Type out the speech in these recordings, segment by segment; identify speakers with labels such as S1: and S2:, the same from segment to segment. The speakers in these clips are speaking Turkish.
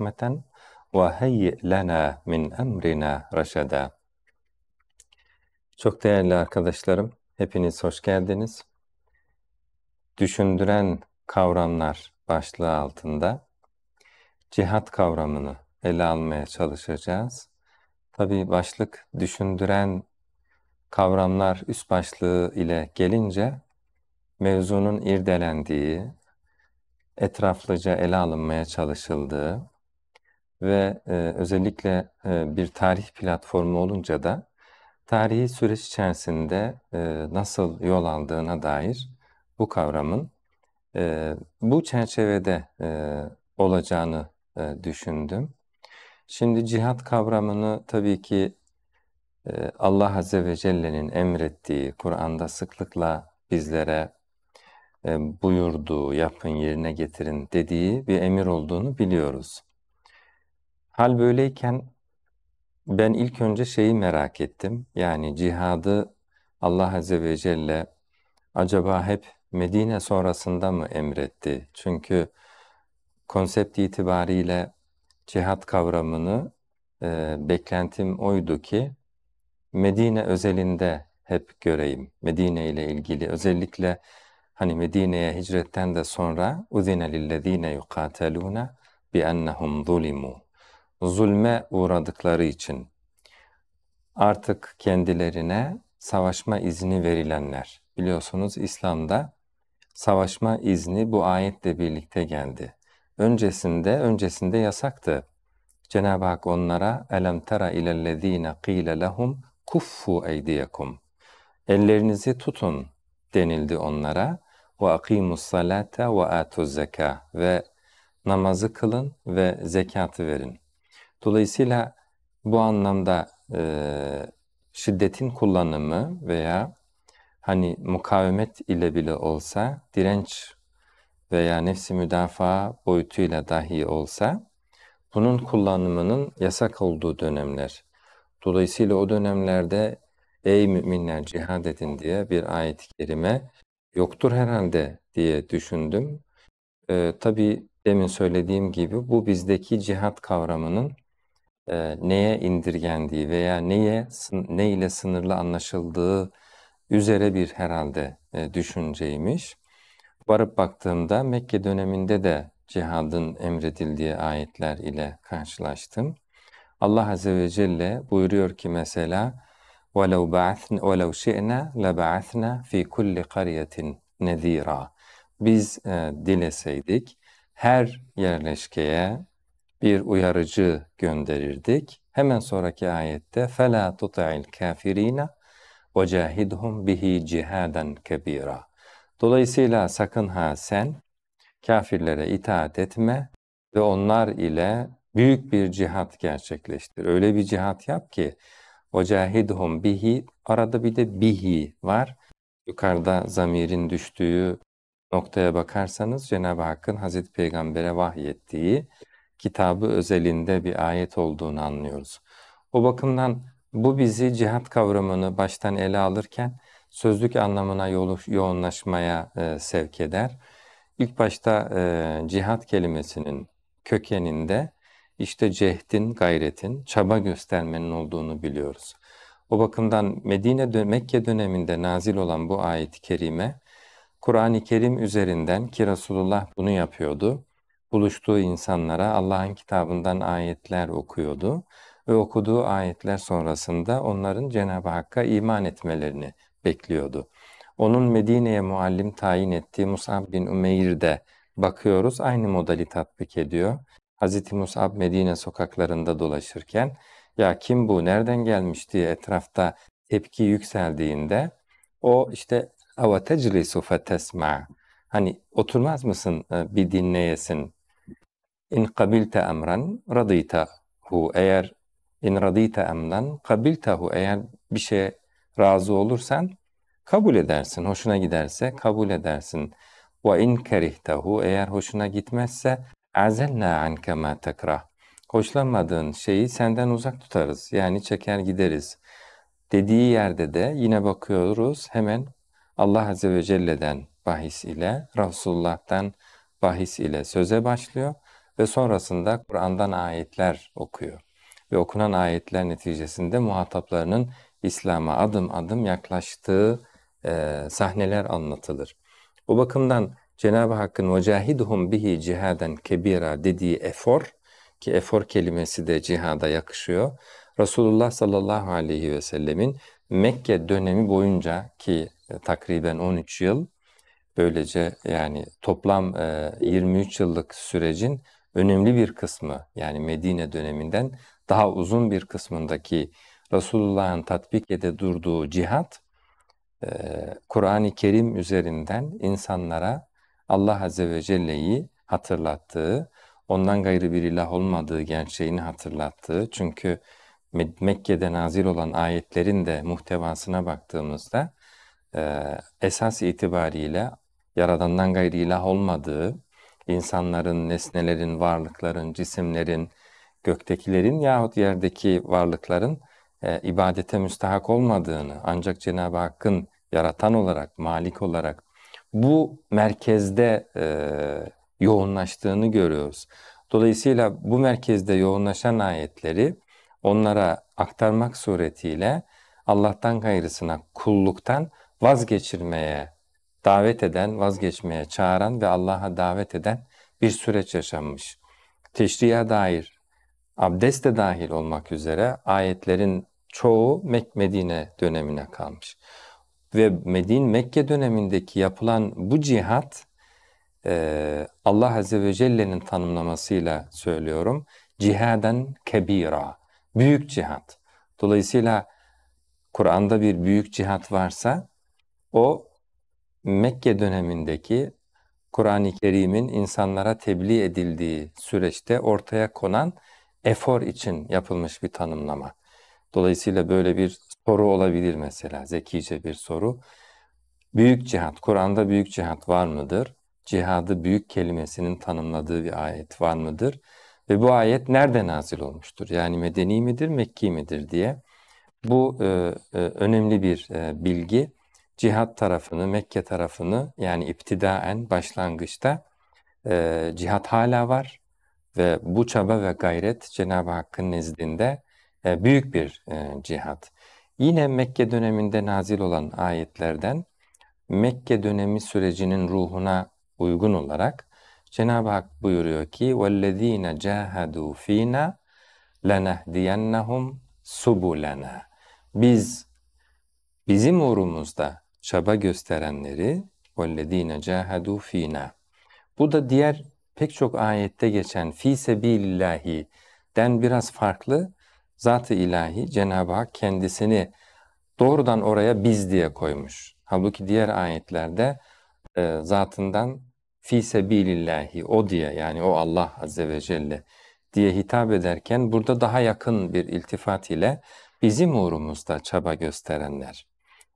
S1: rahmeten ve heyyi lena min emrina raşada. Çok değerli arkadaşlarım, hepiniz hoş geldiniz. Düşündüren kavramlar başlığı altında cihat kavramını ele almaya çalışacağız. Tabi başlık düşündüren kavramlar üst başlığı ile gelince mevzunun irdelendiği, etraflıca ele alınmaya çalışıldığı, ve e, özellikle e, bir tarih platformu olunca da tarihi süreç içerisinde e, nasıl yol aldığına dair bu kavramın e, bu çerçevede e, olacağını e, düşündüm. Şimdi cihat kavramını tabii ki e, Allah Azze ve Celle'nin emrettiği, Kur'an'da sıklıkla bizlere e, buyurduğu, yapın yerine getirin dediği bir emir olduğunu biliyoruz. Hal böyleyken ben ilk önce şeyi merak ettim. Yani cihadı Allah Azze ve Celle acaba hep Medine sonrasında mı emretti? Çünkü konsept itibariyle cihat kavramını e, beklentim oydu ki Medine özelinde hep göreyim. Medine ile ilgili özellikle hani Medine'ye hicretten de sonra اُذِنَ لِلَّذ۪ينَ يُقَاتَلُونَ بِأَنَّهُمْ ظُلِمُوا zulme uğradıkları için artık kendilerine savaşma izni verilenler. Biliyorsunuz İslam'da savaşma izni bu ayetle birlikte geldi. Öncesinde öncesinde yasaktı. Cenab-ı Hak onlara elem tera ilellezine qile lehum kuffu eydiyekum. Ellerinizi tutun denildi onlara. Ve akimus salate ve atuz zeka ve namazı kılın ve zekatı verin. Dolayısıyla bu anlamda e, şiddetin kullanımı veya hani mukavemet ile bile olsa direnç veya nefsi müdafaa boyutuyla dahi olsa bunun kullanımının yasak olduğu dönemler. Dolayısıyla o dönemlerde ey müminler cihad edin diye bir ayet-i kerime yoktur herhalde diye düşündüm. Ee, tabii demin söylediğim gibi bu bizdeki cihat kavramının e, neye indirgendiği veya neye ne ile sınırlı anlaşıldığı üzere bir herhalde e, düşünceymiş. Varıp baktığımda Mekke döneminde de cihadın emredildiği ayetler ile karşılaştım. Allah Azze ve Celle buyuruyor ki mesela وَلَوْ بَعَثْنَا وَلَوْ شِئْنَا لَبَعَثْنَا ف۪ي كُلِّ قَرْيَةٍ نَذ۪يرًا Biz e, dileseydik her yerleşkeye bir uyarıcı gönderirdik. Hemen sonraki ayette fela tuti'il kafirina ve cahidhum bihi cihadan kebira. Dolayısıyla sakın ha sen kafirlere itaat etme ve onlar ile büyük bir cihat gerçekleştir. Öyle bir cihat yap ki o cahidhum bihi arada bir de bihi var. Yukarıda zamirin düştüğü noktaya bakarsanız Cenab-ı Hakk'ın Hazreti Peygamber'e vahyettiği kitabı özelinde bir ayet olduğunu anlıyoruz. O bakımdan bu bizi cihat kavramını baştan ele alırken sözlük anlamına yolu, yoğunlaşmaya e, sevk eder. İlk başta e, cihat kelimesinin kökeninde işte cehdin, gayretin, çaba göstermenin olduğunu biliyoruz. O bakımdan Medine Mekke döneminde nazil olan bu ayet-i kerime Kur'an-ı Kerim üzerinden ki Resulullah bunu yapıyordu buluştuğu insanlara Allah'ın kitabından ayetler okuyordu ve okuduğu ayetler sonrasında onların Cenab-ı Hakk'a iman etmelerini bekliyordu. Onun Medine'ye muallim tayin ettiği Mus'ab bin Umeyr de bakıyoruz aynı modali tatbik ediyor. Hz. Mus'ab Medine sokaklarında dolaşırken ya kim bu nereden gelmiş diye etrafta tepki yükseldiğinde o işte avateclisu fetesma hani oturmaz mısın e, bir dinleyesin in kabilte emren hu eğer in radıyta kabilte hu eğer bir şeye razı olursan kabul edersin. Hoşuna giderse kabul edersin. Ve in kerihtahu eğer hoşuna gitmezse azelna anke ma tekrah. Hoşlanmadığın şeyi senden uzak tutarız. Yani çeker gideriz. Dediği yerde de yine bakıyoruz hemen Allah Azze ve Celle'den bahis ile, Resulullah'tan bahis ile söze başlıyor ve sonrasında Kur'an'dan ayetler okuyor. Ve okunan ayetler neticesinde muhataplarının İslam'a adım adım yaklaştığı e, sahneler anlatılır. Bu bakımdan Cenab-ı Hakk'ın وَجَاهِدْهُمْ bihi cihaden kebira dediği efor ki efor kelimesi de cihada yakışıyor. Resulullah sallallahu aleyhi ve sellemin Mekke dönemi boyunca ki e, takriben 13 yıl böylece yani toplam 23 e, yıllık sürecin önemli bir kısmı yani Medine döneminden daha uzun bir kısmındaki Resulullah'ın tatbikede durduğu cihat e, Kur'an-ı Kerim üzerinden insanlara Allah Azze ve Celle'yi hatırlattığı, ondan gayrı bir ilah olmadığı gerçeğini hatırlattığı çünkü Mekke'de nazil olan ayetlerin de muhtevasına baktığımızda e, esas itibariyle Yaradan'dan gayrı ilah olmadığı, insanların, nesnelerin, varlıkların, cisimlerin, göktekilerin yahut yerdeki varlıkların e, ibadete müstahak olmadığını ancak Cenab-ı Hakk'ın yaratan olarak, malik olarak bu merkezde e, yoğunlaştığını görüyoruz. Dolayısıyla bu merkezde yoğunlaşan ayetleri onlara aktarmak suretiyle Allah'tan gayrısına kulluktan vazgeçirmeye davet eden, vazgeçmeye çağıran ve Allah'a davet eden bir süreç yaşanmış. Teşriye dair, abdest de dahil olmak üzere ayetlerin çoğu Mek Medine dönemine kalmış. Ve Medine Mekke dönemindeki yapılan bu cihat e, Allah Azze ve Celle'nin tanımlamasıyla söylüyorum. Cihaden kebira, büyük cihat. Dolayısıyla Kur'an'da bir büyük cihat varsa o Mekke dönemindeki Kur'an-ı Kerim'in insanlara tebliğ edildiği süreçte ortaya konan efor için yapılmış bir tanımlama. Dolayısıyla böyle bir soru olabilir mesela, zekice bir soru. Büyük cihat, Kur'an'da büyük cihat var mıdır? Cihadı büyük kelimesinin tanımladığı bir ayet var mıdır? Ve bu ayet nerede nazil olmuştur? Yani medeni midir, Mekki midir diye. Bu e, e, önemli bir e, bilgi cihat tarafını, Mekke tarafını yani iptidaen başlangıçta e, cihat hala var ve bu çaba ve gayret Cenab-ı Hakk'ın nezdinde e, büyük bir e, cihat. Yine Mekke döneminde nazil olan ayetlerden Mekke dönemi sürecinin ruhuna uygun olarak Cenab-ı Hak buyuruyor ki وَالَّذ۪ينَ جَاهَدُوا ف۪ينَا لَنَهْدِيَنَّهُمْ سُبُلَنَا Biz bizim uğrumuzda çaba gösterenleri وَالَّذ۪ينَ جَاهَدُوا ف۪ينَا Bu da diğer pek çok ayette geçen fi sebilillahi den biraz farklı. Zat-ı ilahi Cenab-ı Hak kendisini doğrudan oraya biz diye koymuş. Halbuki diğer ayetlerde e, zatından fi sebilillahi o diye yani o Allah azze ve celle diye hitap ederken burada daha yakın bir iltifat ile bizim uğrumuzda çaba gösterenler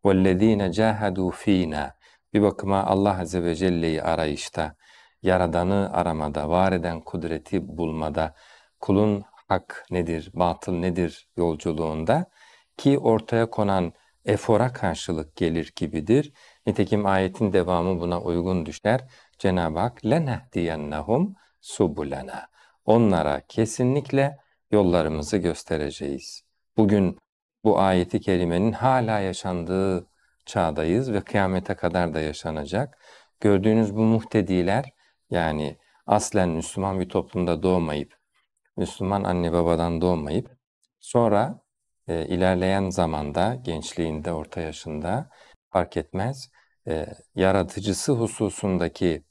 S1: وَالَّذ۪ينَ جَاهَدُوا ف۪ينَا Bir bakıma Allah Azze ve Celle'yi arayışta, Yaradan'ı aramada, var eden kudreti bulmada, kulun hak nedir, batıl nedir yolculuğunda ki ortaya konan efora karşılık gelir gibidir. Nitekim ayetin devamı buna uygun düşer. Cenab-ı Hak lenehdiyennehum subulena. Onlara kesinlikle yollarımızı göstereceğiz. Bugün bu ayeti kerimenin hala yaşandığı çağdayız ve kıyamete kadar da yaşanacak. Gördüğünüz bu muhtediler yani aslen Müslüman bir toplumda doğmayıp, Müslüman anne babadan doğmayıp sonra e, ilerleyen zamanda, gençliğinde, orta yaşında fark etmez e, yaratıcısı hususundaki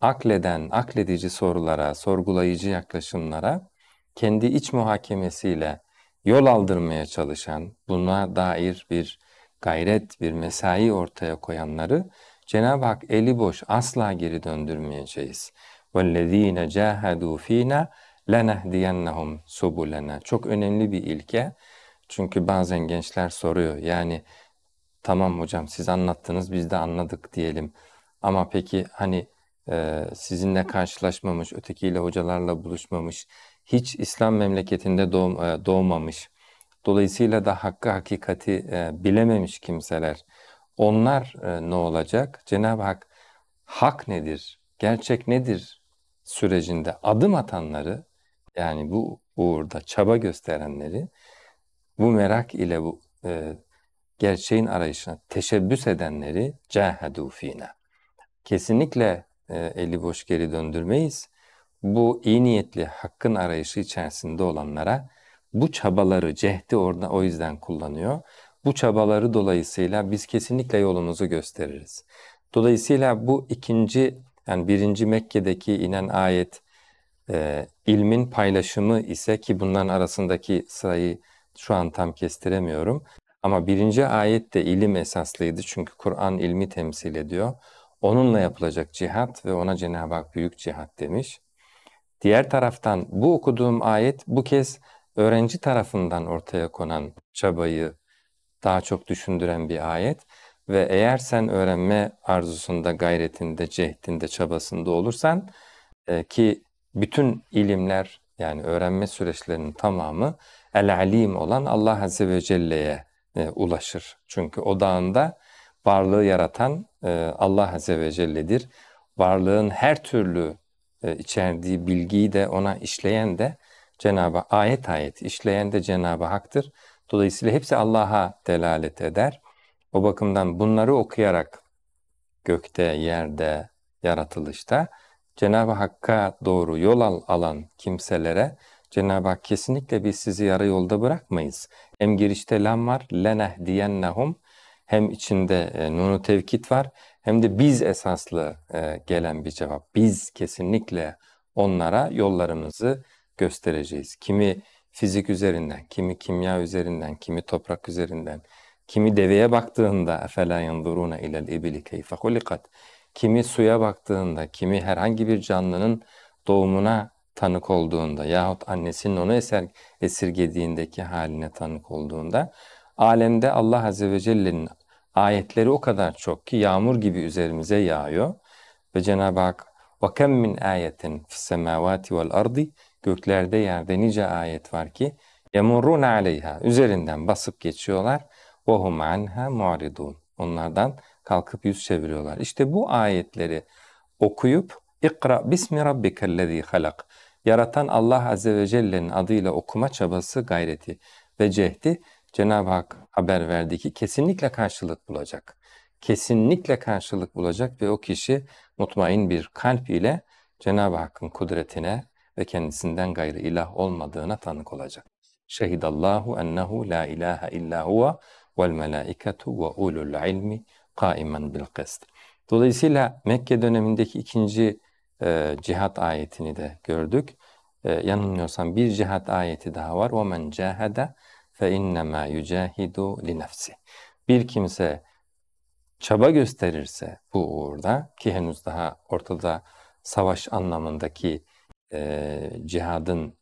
S1: akleden, akledici sorulara, sorgulayıcı yaklaşımlara kendi iç muhakemesiyle yol aldırmaya çalışan, buna dair bir gayret, bir mesai ortaya koyanları Cenab-ı Hak eli boş asla geri döndürmeyeceğiz. وَالَّذ۪ينَ جَاهَدُوا ف۪ينَا لَنَهْدِيَنَّهُمْ سُبُلَنَا Çok önemli bir ilke. Çünkü bazen gençler soruyor yani tamam hocam siz anlattınız biz de anladık diyelim. Ama peki hani e, sizinle karşılaşmamış, ötekiyle hocalarla buluşmamış, hiç İslam memleketinde doğum, e, doğmamış, dolayısıyla da hakkı hakikati e, bilememiş kimseler, onlar e, ne olacak? Cenab-ı Hak hak nedir, gerçek nedir sürecinde adım atanları, yani bu uğurda çaba gösterenleri, bu merak ile bu e, gerçeğin arayışına teşebbüs edenleri cahedû fîne. Kesinlikle e, eli boş geri döndürmeyiz bu iyi niyetli hakkın arayışı içerisinde olanlara bu çabaları, cehdi orada o yüzden kullanıyor. Bu çabaları dolayısıyla biz kesinlikle yolumuzu gösteririz. Dolayısıyla bu ikinci, yani birinci Mekke'deki inen ayet e, ilmin paylaşımı ise ki bunların arasındaki sırayı şu an tam kestiremiyorum. Ama birinci ayet de ilim esaslıydı çünkü Kur'an ilmi temsil ediyor. Onunla yapılacak cihat ve ona Cenab-ı Hak büyük cihat demiş. Diğer taraftan bu okuduğum ayet bu kez öğrenci tarafından ortaya konan çabayı daha çok düşündüren bir ayet ve eğer sen öğrenme arzusunda, gayretinde, cehdinde, çabasında olursan e, ki bütün ilimler yani öğrenme süreçlerinin tamamı el-alim olan Allah Azze ve Celle'ye e, ulaşır. Çünkü odağında varlığı yaratan e, Allah Azze ve Celle'dir. Varlığın her türlü e, içerdiği bilgiyi de ona işleyen de Cenab-ı ayet ayet işleyen de Cenab-ı Hak'tır. Dolayısıyla hepsi Allah'a delalet eder. O bakımdan bunları okuyarak gökte, yerde, yaratılışta Cenab-ı Hakk'a doğru yol al alan kimselere Cenab-ı Hak kesinlikle biz sizi yarı yolda bırakmayız. Hem girişte lan var, leneh diyennehum hem içinde e, nunu tevkit var hem de biz esaslı e, gelen bir cevap. Biz kesinlikle onlara yollarımızı göstereceğiz. Kimi fizik üzerinden, kimi kimya üzerinden, kimi toprak üzerinden, kimi deveye baktığında efela yanzuruna ilel ibli keyfe hulikat. Kimi suya baktığında, kimi herhangi bir canlının doğumuna tanık olduğunda yahut annesinin onu eser, esirgediğindeki haline tanık olduğunda alemde Allah Azze ve Celle'nin ayetleri o kadar çok ki yağmur gibi üzerimize yağıyor. Ve Cenab-ı Hak وَكَمْ مِنْ آيَةٍ فِي السَّمَاوَاتِ وَالْاَرْضِ Göklerde yerde nice ayet var ki يَمُرُّونَ عَلَيْهَا Üzerinden basıp geçiyorlar. وَهُمْ عَنْهَا مُعْرِضُونَ Onlardan kalkıp yüz çeviriyorlar. İşte bu ayetleri okuyup اِقْرَأْ بِسْمِ رَبِّكَ الَّذ۪ي halak. Yaratan Allah Azze ve Celle'nin adıyla okuma çabası, gayreti ve cehdi Cenab-ı Hak haber verdi ki kesinlikle karşılık bulacak. Kesinlikle karşılık bulacak ve o kişi mutmain bir kalp ile Cenab-ı Hakk'ın kudretine ve kendisinden gayrı ilah olmadığına tanık olacak. Şehidallahu ennehu la ilahe illa huve vel melaiketu ve ulul ilmi kaimen bil kıst. Dolayısıyla Mekke dönemindeki ikinci e, cihat ayetini de gördük. E, yanılmıyorsam bir cihat ayeti daha var. وَمَنْ جَاهَدَ fe innema yucahidu li nefsi. Bir kimse çaba gösterirse bu uğurda ki henüz daha ortada savaş anlamındaki e, cihadın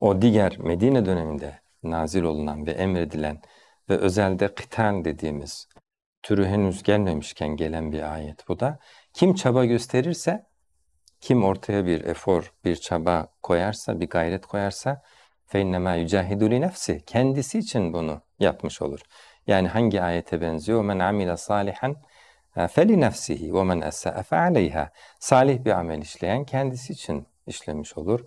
S1: o diğer Medine döneminde nazil olunan ve emredilen ve özelde kıtan dediğimiz türü henüz gelmemişken gelen bir ayet bu da. Kim çaba gösterirse, kim ortaya bir efor, bir çaba koyarsa, bir gayret koyarsa فَاِنَّمَا يُجَاهِدُ لِنَفْسِ Kendisi için bunu yapmış olur. Yani hangi ayete benziyor? مَنْ عَمِلَ صَالِحًا فَلِنَفْسِهِ وَمَنْ أَسَّاءَ فَعَلَيْهَا Salih bir amel işleyen kendisi için işlemiş olur.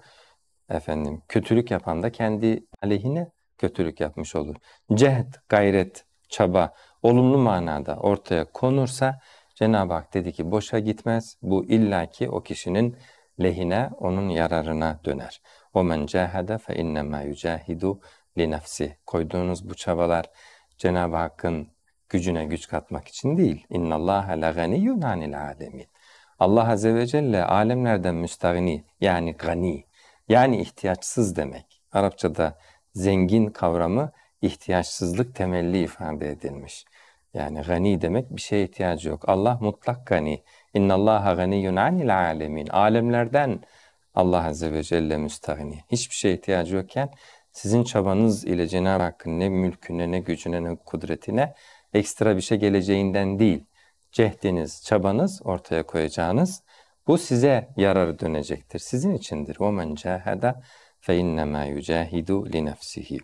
S1: Efendim kötülük yapan da kendi aleyhine kötülük yapmış olur. Cehd, gayret, çaba olumlu manada ortaya konursa Cenab-ı Hak dedi ki boşa gitmez. Bu illaki o kişinin lehine, onun yararına döner. وَمَنْ جَاهَدَ فَاِنَّمَا يُجَاهِدُ لِنَفْسِهِ Koyduğunuz bu çabalar Cenab-ı Hakk'ın gücüne güç katmak için değil. اِنَّ اللّٰهَ لَغَنِيُّنْ عَنِ الْعَالَمِينَ Allah Azze ve Celle alemlerden müstahni yani gani yani ihtiyaçsız demek. Arapçada zengin kavramı ihtiyaçsızlık temelli ifade edilmiş. Yani gani demek bir şeye ihtiyacı yok. Allah mutlak gani. İnnallaha ganiyun anil alemin. Alemlerden Allah Azze ve Celle müstahini. Hiçbir şeye ihtiyacı yokken sizin çabanız ile Cenab-ı Hakk'ın ne mülküne, ne gücüne, ne kudretine ekstra bir şey geleceğinden değil, cehdiniz, çabanız ortaya koyacağınız bu size yararı dönecektir. Sizin içindir. وَمَنْ جَاهَدَ فَاِنَّمَا يُجَاهِدُ لِنَفْسِهِ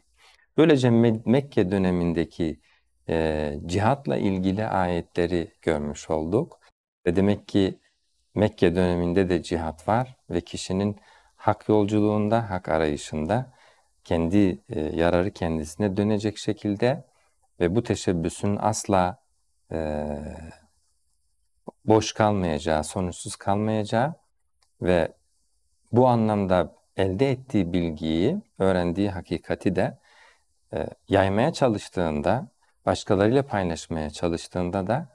S1: Böylece Mekke dönemindeki e, cihatla ilgili ayetleri görmüş olduk. Ve demek ki Mekke döneminde de cihat var ve kişinin hak yolculuğunda, hak arayışında kendi e, yararı kendisine dönecek şekilde ve bu teşebbüsün asla e, boş kalmayacağı, sonuçsuz kalmayacağı ve bu anlamda elde ettiği bilgiyi, öğrendiği hakikati de e, yaymaya çalıştığında, başkalarıyla paylaşmaya çalıştığında da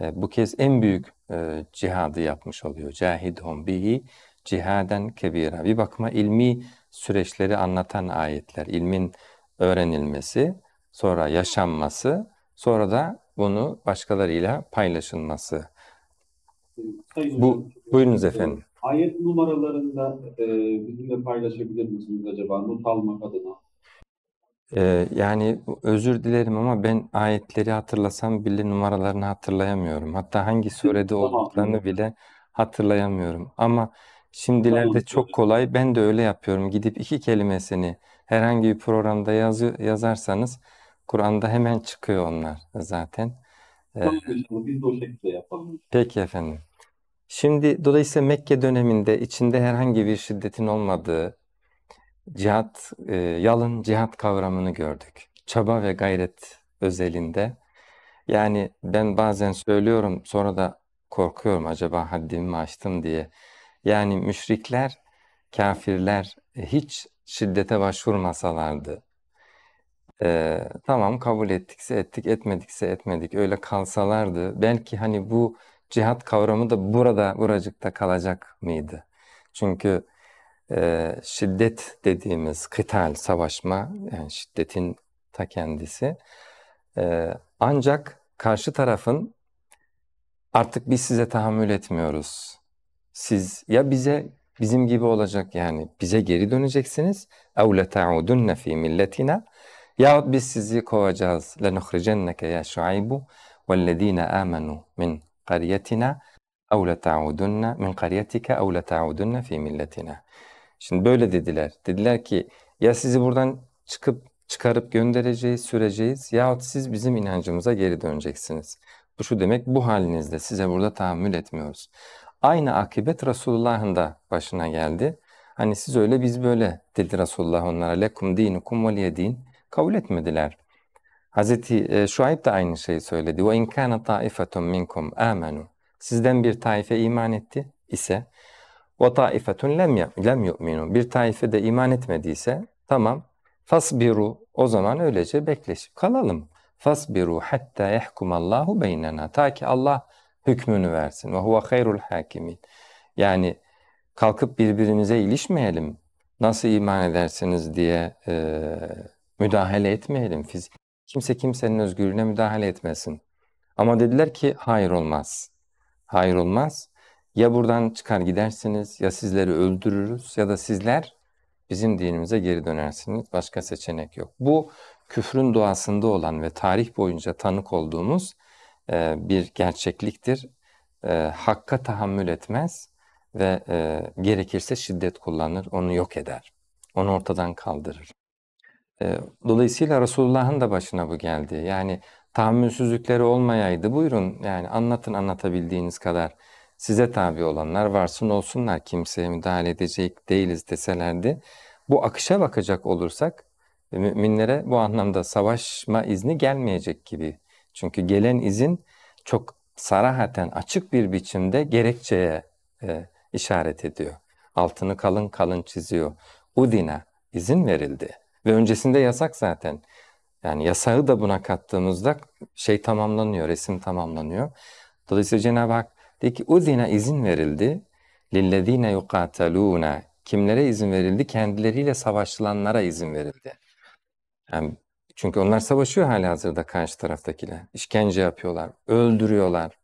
S1: e, bu kez en büyük e, cihadı yapmış oluyor. Cahidhum bihi cihaden kebira. Bir bakıma ilmi süreçleri anlatan ayetler, ilmin öğrenilmesi, sonra yaşanması, sonra da bunu başkalarıyla paylaşılması.
S2: Sayın Bu, buyurunuz efendim. Ayet numaralarında e, bizimle paylaşabilir misiniz acaba not almak adına?
S1: Ee, yani özür dilerim ama ben ayetleri hatırlasam bile numaralarını hatırlayamıyorum. Hatta hangi surede olduklarını bile hatırlayamıyorum. Ama şimdilerde çok kolay. Ben de öyle yapıyorum. Gidip iki kelimesini herhangi bir programda yazı- yazarsanız Kur'an'da hemen çıkıyor onlar zaten. Ee, Peki efendim. Şimdi dolayısıyla Mekke döneminde içinde herhangi bir şiddetin olmadığı, cihat, e, yalın cihat kavramını gördük. Çaba ve gayret özelinde. Yani ben bazen söylüyorum sonra da korkuyorum acaba haddimi mi aştım diye. Yani müşrikler, kafirler e, hiç şiddete başvurmasalardı. Ee, tamam kabul ettikse ettik, etmedikse etmedik. Öyle kalsalardı belki hani bu cihat kavramı da burada, buracıkta kalacak mıydı? Çünkü ee, şiddet dediğimiz kıtal, savaşma, yani şiddetin ta kendisi. Ee, ancak karşı tarafın artık biz size tahammül etmiyoruz. Siz ya bize bizim gibi olacak yani bize geri döneceksiniz. اَوْ لَتَعُدُنَّ ف۪ي مِلَّتِنَا Yahut biz sizi kovacağız. لَنُخْرِجَنَّكَ يَا شُعَيْبُ وَالَّذ۪ينَ آمَنُوا مِنْ قَرْيَتِنَا اَوْ لَتَعُدُنَّ مِنْ قَرْيَتِكَ اَوْ لَتَعُدُنَّ ف۪ي مِلَّتِنَا Şimdi böyle dediler. Dediler ki ya sizi buradan çıkıp çıkarıp göndereceğiz, süreceğiz yahut siz bizim inancımıza geri döneceksiniz. Bu şu demek bu halinizde size burada tahammül etmiyoruz. Aynı akıbet Resulullah'ın da başına geldi. Hani siz öyle biz böyle dedi Resulullah onlara lekum dinukum veliye din kabul etmediler. Hazreti e, Şuayb de aynı şeyi söyledi. Ve in kana taifetun minkum amenu. Sizden bir taife iman etti ise وَطَائِفَةٌ lem يُؤْمِنُوا Bir taife de iman etmediyse tamam fasbiru o zaman öylece bekleşip kalalım. Fasbiru hatta yahkumallahu beynena ta ki Allah hükmünü versin. Ve huve hayrul hakimin. Yani kalkıp birbirimize ilişmeyelim. Nasıl iman edersiniz diye e, müdahale etmeyelim. Kimse kimsenin özgürlüğüne müdahale etmesin. Ama dediler ki hayır olmaz. Hayır olmaz. Ya buradan çıkar gidersiniz ya sizleri öldürürüz ya da sizler bizim dinimize geri dönersiniz. Başka seçenek yok. Bu küfrün doğasında olan ve tarih boyunca tanık olduğumuz e, bir gerçekliktir. E, hakka tahammül etmez ve e, gerekirse şiddet kullanır, onu yok eder. Onu ortadan kaldırır. E, dolayısıyla Resulullah'ın da başına bu geldi. Yani tahammülsüzlükleri olmayaydı buyurun yani anlatın anlatabildiğiniz kadar size tabi olanlar varsın olsunlar kimseye müdahale edecek değiliz deselerdi bu akışa bakacak olursak müminlere bu anlamda savaşma izni gelmeyecek gibi. Çünkü gelen izin çok sarahaten açık bir biçimde gerekçeye e, işaret ediyor. Altını kalın kalın çiziyor. Udina izin verildi ve öncesinde yasak zaten. Yani yasağı da buna kattığımızda şey tamamlanıyor, resim tamamlanıyor. Dolayısıyla Cenab-ı Hak de ki uzine izin verildi. Lillezine yuqataluna. Kimlere izin verildi? Kendileriyle savaşılanlara izin verildi. Yani çünkü onlar savaşıyor hali hazırda karşı taraftakiler. İşkence yapıyorlar, öldürüyorlar.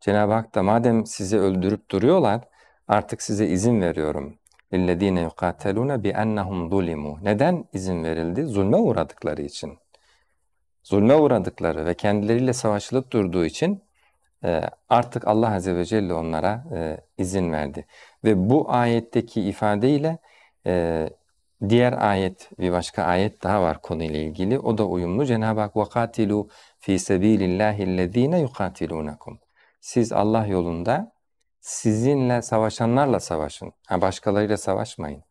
S1: Cenab-ı Hak da madem sizi öldürüp duruyorlar artık size izin veriyorum. لِلَّذ۪ينَ يُقَاتَلُونَ بِأَنَّهُمْ ظُلِمُوا Neden izin verildi? Zulme uğradıkları için. Zulme uğradıkları ve kendileriyle savaşılıp durduğu için ee, artık Allah Azze ve Celle onlara e, izin verdi. Ve bu ayetteki ifadeyle e, diğer ayet, bir başka ayet daha var konuyla ilgili. O da uyumlu. Cenab-ı Hak وَقَاتِلُوا ف۪ي سَب۪يلِ اللّٰهِ الَّذ۪ينَ يُقَاتِلُونَكُمْ Siz Allah yolunda sizinle savaşanlarla savaşın. Ha, başkalarıyla savaşmayın.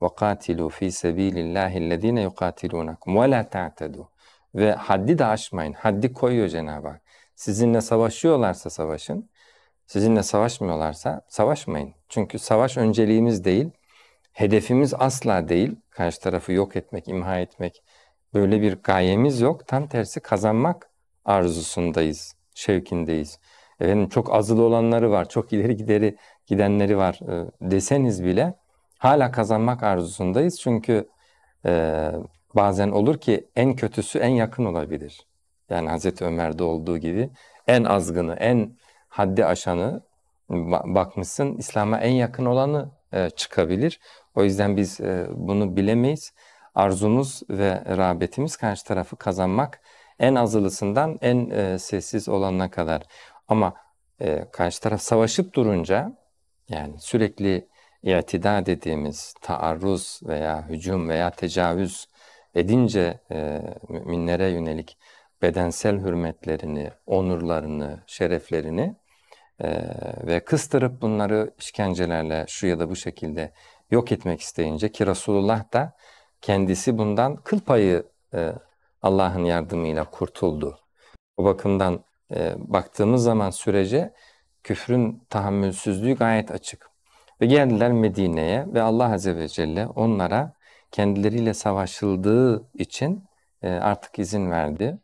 S1: وَقَاتِلُوا ف۪ي سَب۪يلِ اللّٰهِ الَّذ۪ينَ يُقَاتِلُونَكُمْ وَلَا تَعْتَدُوا Ve haddi de aşmayın. Haddi koyuyor Cenab-ı Hak. Sizinle savaşıyorlarsa savaşın. Sizinle savaşmıyorlarsa savaşmayın. Çünkü savaş önceliğimiz değil. Hedefimiz asla değil. Karşı tarafı yok etmek, imha etmek. Böyle bir gayemiz yok. Tam tersi kazanmak arzusundayız, şevkindeyiz. Efendim çok azılı olanları var, çok ileri gideri gidenleri var e, deseniz bile hala kazanmak arzusundayız. Çünkü e, bazen olur ki en kötüsü en yakın olabilir yani Hazreti Ömer'de olduğu gibi en azgını, en haddi aşanı bakmışsın İslam'a en yakın olanı e, çıkabilir. O yüzden biz e, bunu bilemeyiz. Arzumuz ve rağbetimiz karşı tarafı kazanmak en azılısından en e, sessiz olanına kadar. Ama karşı taraf savaşıp durunca yani sürekli itida dediğimiz taarruz veya hücum veya tecavüz edince müminlere yönelik bedensel hürmetlerini, onurlarını, şereflerini e, ve kıstırıp bunları işkencelerle şu ya da bu şekilde yok etmek isteyince ki Resulullah da kendisi bundan kıl payı e, Allah'ın yardımıyla kurtuldu. Bu bakımdan e, baktığımız zaman sürece küfrün tahammülsüzlüğü gayet açık. Ve geldiler Medine'ye ve Allah Azze ve Celle onlara kendileriyle savaşıldığı için e, artık izin verdi.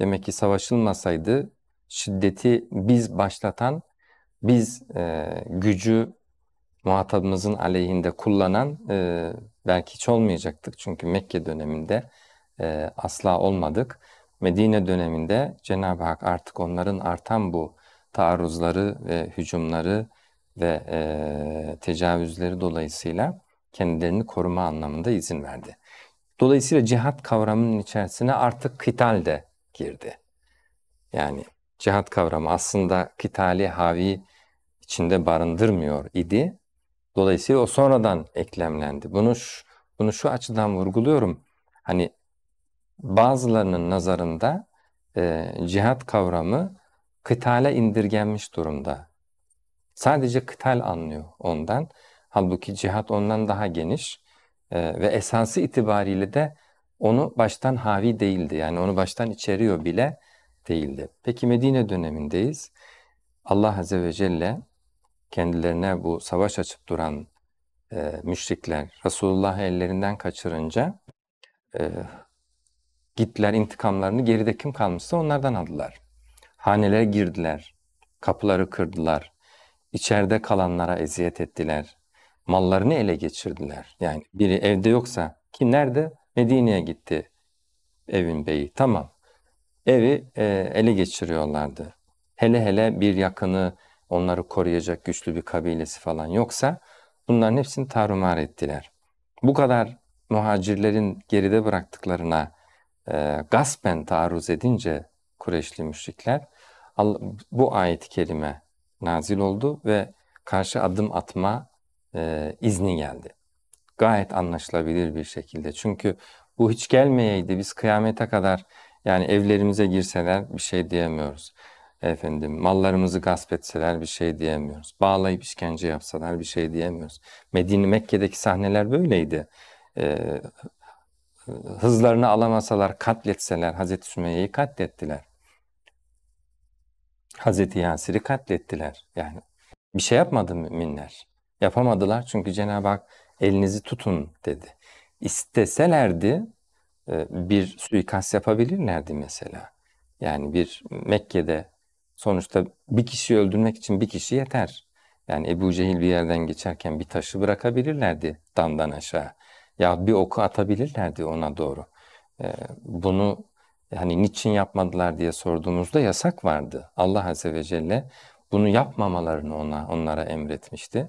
S1: Demek ki savaşılmasaydı şiddeti biz başlatan, biz e, gücü muhatabımızın aleyhinde kullanan e, belki hiç olmayacaktık. Çünkü Mekke döneminde e, asla olmadık. Medine döneminde Cenab-ı Hak artık onların artan bu taarruzları ve hücumları ve e, tecavüzleri dolayısıyla kendilerini koruma anlamında izin verdi. Dolayısıyla cihat kavramının içerisine artık kital de girdi. Yani cihat kavramı aslında kitali havi içinde barındırmıyor idi. Dolayısıyla o sonradan eklemlendi. Bunu şu, bunu şu açıdan vurguluyorum. Hani bazılarının nazarında e, cihat kavramı kıtale indirgenmiş durumda. Sadece kıtal anlıyor ondan. Halbuki cihat ondan daha geniş e, ve esası itibariyle de onu baştan havi değildi. Yani onu baştan içeriyor bile değildi. Peki Medine dönemindeyiz. Allah Azze ve Celle kendilerine bu savaş açıp duran e, müşrikler Resulullah'ı ellerinden kaçırınca e, gittiler intikamlarını geride kim kalmışsa onlardan aldılar. Hanelere girdiler, kapıları kırdılar, içeride kalanlara eziyet ettiler, mallarını ele geçirdiler. Yani biri evde yoksa kim nerede? Medine'ye gitti evin beyi. Tamam. Evi e, ele geçiriyorlardı. Hele hele bir yakını onları koruyacak güçlü bir kabilesi falan yoksa bunların hepsini tarumar ettiler. Bu kadar muhacirlerin geride bıraktıklarına e, gaspen taarruz edince Kureyşli müşrikler bu ayet-i kerime nazil oldu ve karşı adım atma e, izni geldi gayet anlaşılabilir bir şekilde. Çünkü bu hiç gelmeyeydi biz kıyamete kadar yani evlerimize girseler bir şey diyemiyoruz. Efendim mallarımızı gasp etseler bir şey diyemiyoruz. Bağlayıp işkence yapsalar bir şey diyemiyoruz. Medine Mekke'deki sahneler böyleydi. Ee, hızlarını alamasalar katletseler Hazreti Sümeyye'yi katlettiler. Hazreti Yasir'i katlettiler. Yani bir şey yapmadı müminler. Yapamadılar çünkü Cenab-ı Hak elinizi tutun dedi. İsteselerdi e, bir suikast yapabilirlerdi mesela. Yani bir Mekke'de sonuçta bir kişiyi öldürmek için bir kişi yeter. Yani Ebu Cehil bir yerden geçerken bir taşı bırakabilirlerdi damdan aşağı. Ya bir oku atabilirlerdi ona doğru. E, bunu hani niçin yapmadılar diye sorduğumuzda yasak vardı. Allah Azze ve Celle bunu yapmamalarını ona onlara emretmişti.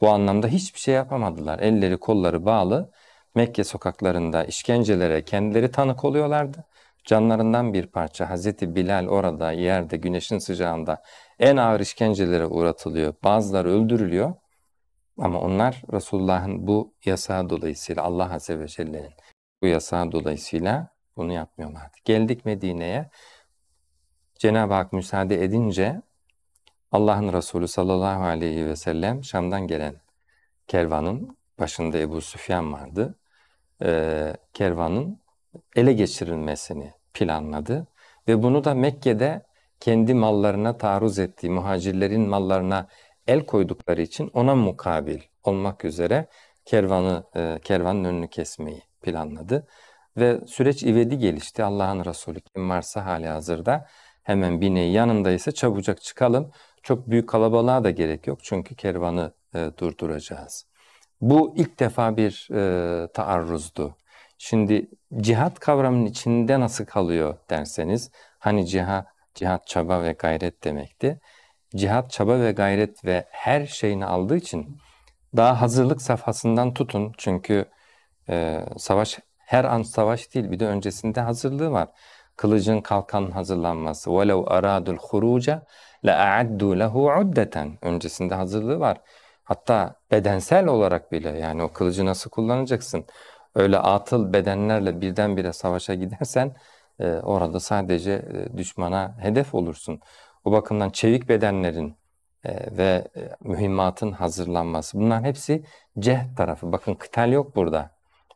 S1: Bu anlamda hiçbir şey yapamadılar. Elleri kolları bağlı Mekke sokaklarında işkencelere kendileri tanık oluyorlardı. Canlarından bir parça Hazreti Bilal orada yerde güneşin sıcağında en ağır işkencelere uğratılıyor. Bazıları öldürülüyor. Ama onlar Resulullah'ın bu yasağı dolayısıyla Allah Azze ve Celle'nin bu yasağı dolayısıyla bunu yapmıyorlardı. Geldik Medine'ye. Cenab-ı Hak müsaade edince Allah'ın Resulü sallallahu aleyhi ve sellem Şam'dan gelen kervanın başında Ebu Süfyan vardı. Ee, kervanın ele geçirilmesini planladı ve bunu da Mekke'de kendi mallarına taarruz ettiği muhacirlerin mallarına el koydukları için ona mukabil olmak üzere kervanı e, kervanın önünü kesmeyi planladı ve süreç ivedi gelişti. Allah'ın Resulü kim varsa hali hazırda hemen bineği yanındaysa çabucak çıkalım çok büyük kalabalığa da gerek yok çünkü kervanı e, durduracağız. Bu ilk defa bir e, taarruzdu. Şimdi cihat kavramının içinde nasıl kalıyor derseniz hani cihat, cihat çaba ve gayret demekti. Cihat çaba ve gayret ve her şeyini aldığı için daha hazırlık safhasından tutun çünkü e, savaş her an savaş değil bir de öncesinde hazırlığı var. Kılıcın kalkanın hazırlanması. وَلَوْ اَرَادُ الْخُرُوجَ la a'addu lehu uddeten. Öncesinde hazırlığı var. Hatta bedensel olarak bile yani o kılıcı nasıl kullanacaksın? Öyle atıl bedenlerle birdenbire savaşa gidersen e, orada sadece e, düşmana hedef olursun. O bakımdan çevik bedenlerin e, ve e, mühimmatın hazırlanması bunlar hepsi ceh tarafı. Bakın kıtal yok burada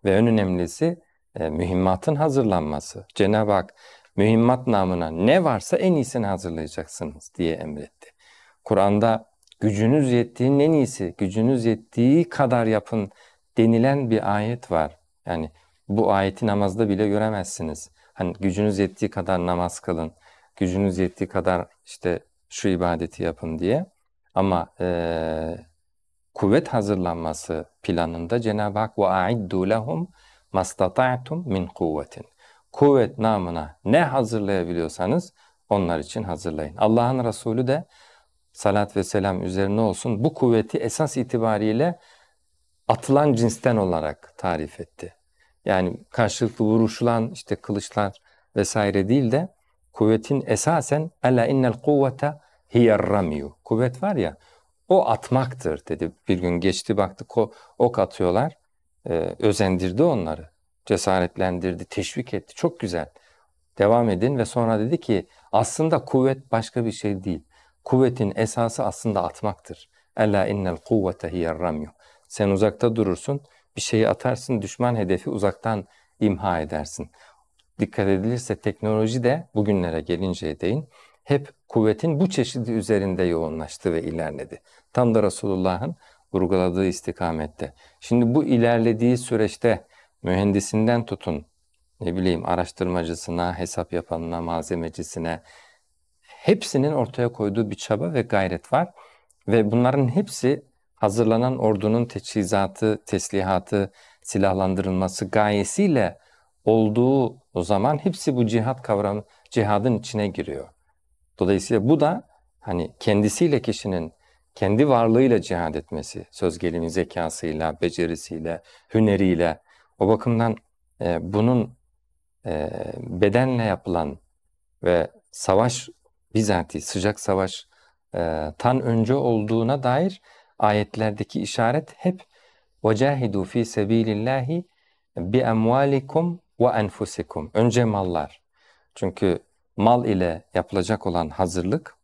S1: ve en önemlisi e, mühimmatın hazırlanması. Cenab-ı Hak mühimmat namına ne varsa en iyisini hazırlayacaksınız diye emretti. Kur'an'da gücünüz yettiğinin en iyisi, gücünüz yettiği kadar yapın denilen bir ayet var. Yani bu ayeti namazda bile göremezsiniz. Hani gücünüz yettiği kadar namaz kılın, gücünüz yettiği kadar işte şu ibadeti yapın diye. Ama e, kuvvet hazırlanması planında Cenab-ı Hak وَاَعِدُّ لَهُمْ مَسْتَطَعْتُمْ مِنْ قُوَّةٍ kuvvet namına ne hazırlayabiliyorsanız onlar için hazırlayın. Allah'ın Resulü de salat ve selam üzerine olsun bu kuvveti esas itibariyle atılan cinsten olarak tarif etti. Yani karşılıklı vuruşulan işte kılıçlar vesaire değil de kuvvetin esasen ela innel kuvvete hiyer ramyu. Kuvvet var ya o atmaktır dedi. Bir gün geçti baktı ok atıyorlar. E, özendirdi onları cesaretlendirdi, teşvik etti. Çok güzel. Devam edin ve sonra dedi ki aslında kuvvet başka bir şey değil. Kuvvetin esası aslında atmaktır. Ela innel kuvvete hiyer ramyu. Sen uzakta durursun, bir şeyi atarsın, düşman hedefi uzaktan imha edersin. Dikkat edilirse teknoloji de bugünlere gelinceye değin hep kuvvetin bu çeşidi üzerinde yoğunlaştı ve ilerledi. Tam da Resulullah'ın vurguladığı istikamette. Şimdi bu ilerlediği süreçte mühendisinden tutun, ne bileyim araştırmacısına, hesap yapanına, malzemecisine hepsinin ortaya koyduğu bir çaba ve gayret var. Ve bunların hepsi hazırlanan ordunun teçhizatı, teslihatı, silahlandırılması gayesiyle olduğu o zaman hepsi bu cihat kavramı, cihadın içine giriyor. Dolayısıyla bu da hani kendisiyle kişinin kendi varlığıyla cihad etmesi, söz gelimi zekasıyla, becerisiyle, hüneriyle, o bakımdan e, bunun e, bedenle yapılan ve savaş bizatihi sıcak savaş e, tan önce olduğuna dair ayetlerdeki işaret hep وَجَاهِدُوا ف۪ي سَب۪يلِ اللّٰهِ بِاَمْوَالِكُمْ وَاَنْفُسِكُمْ Önce mallar. Çünkü mal ile yapılacak olan hazırlık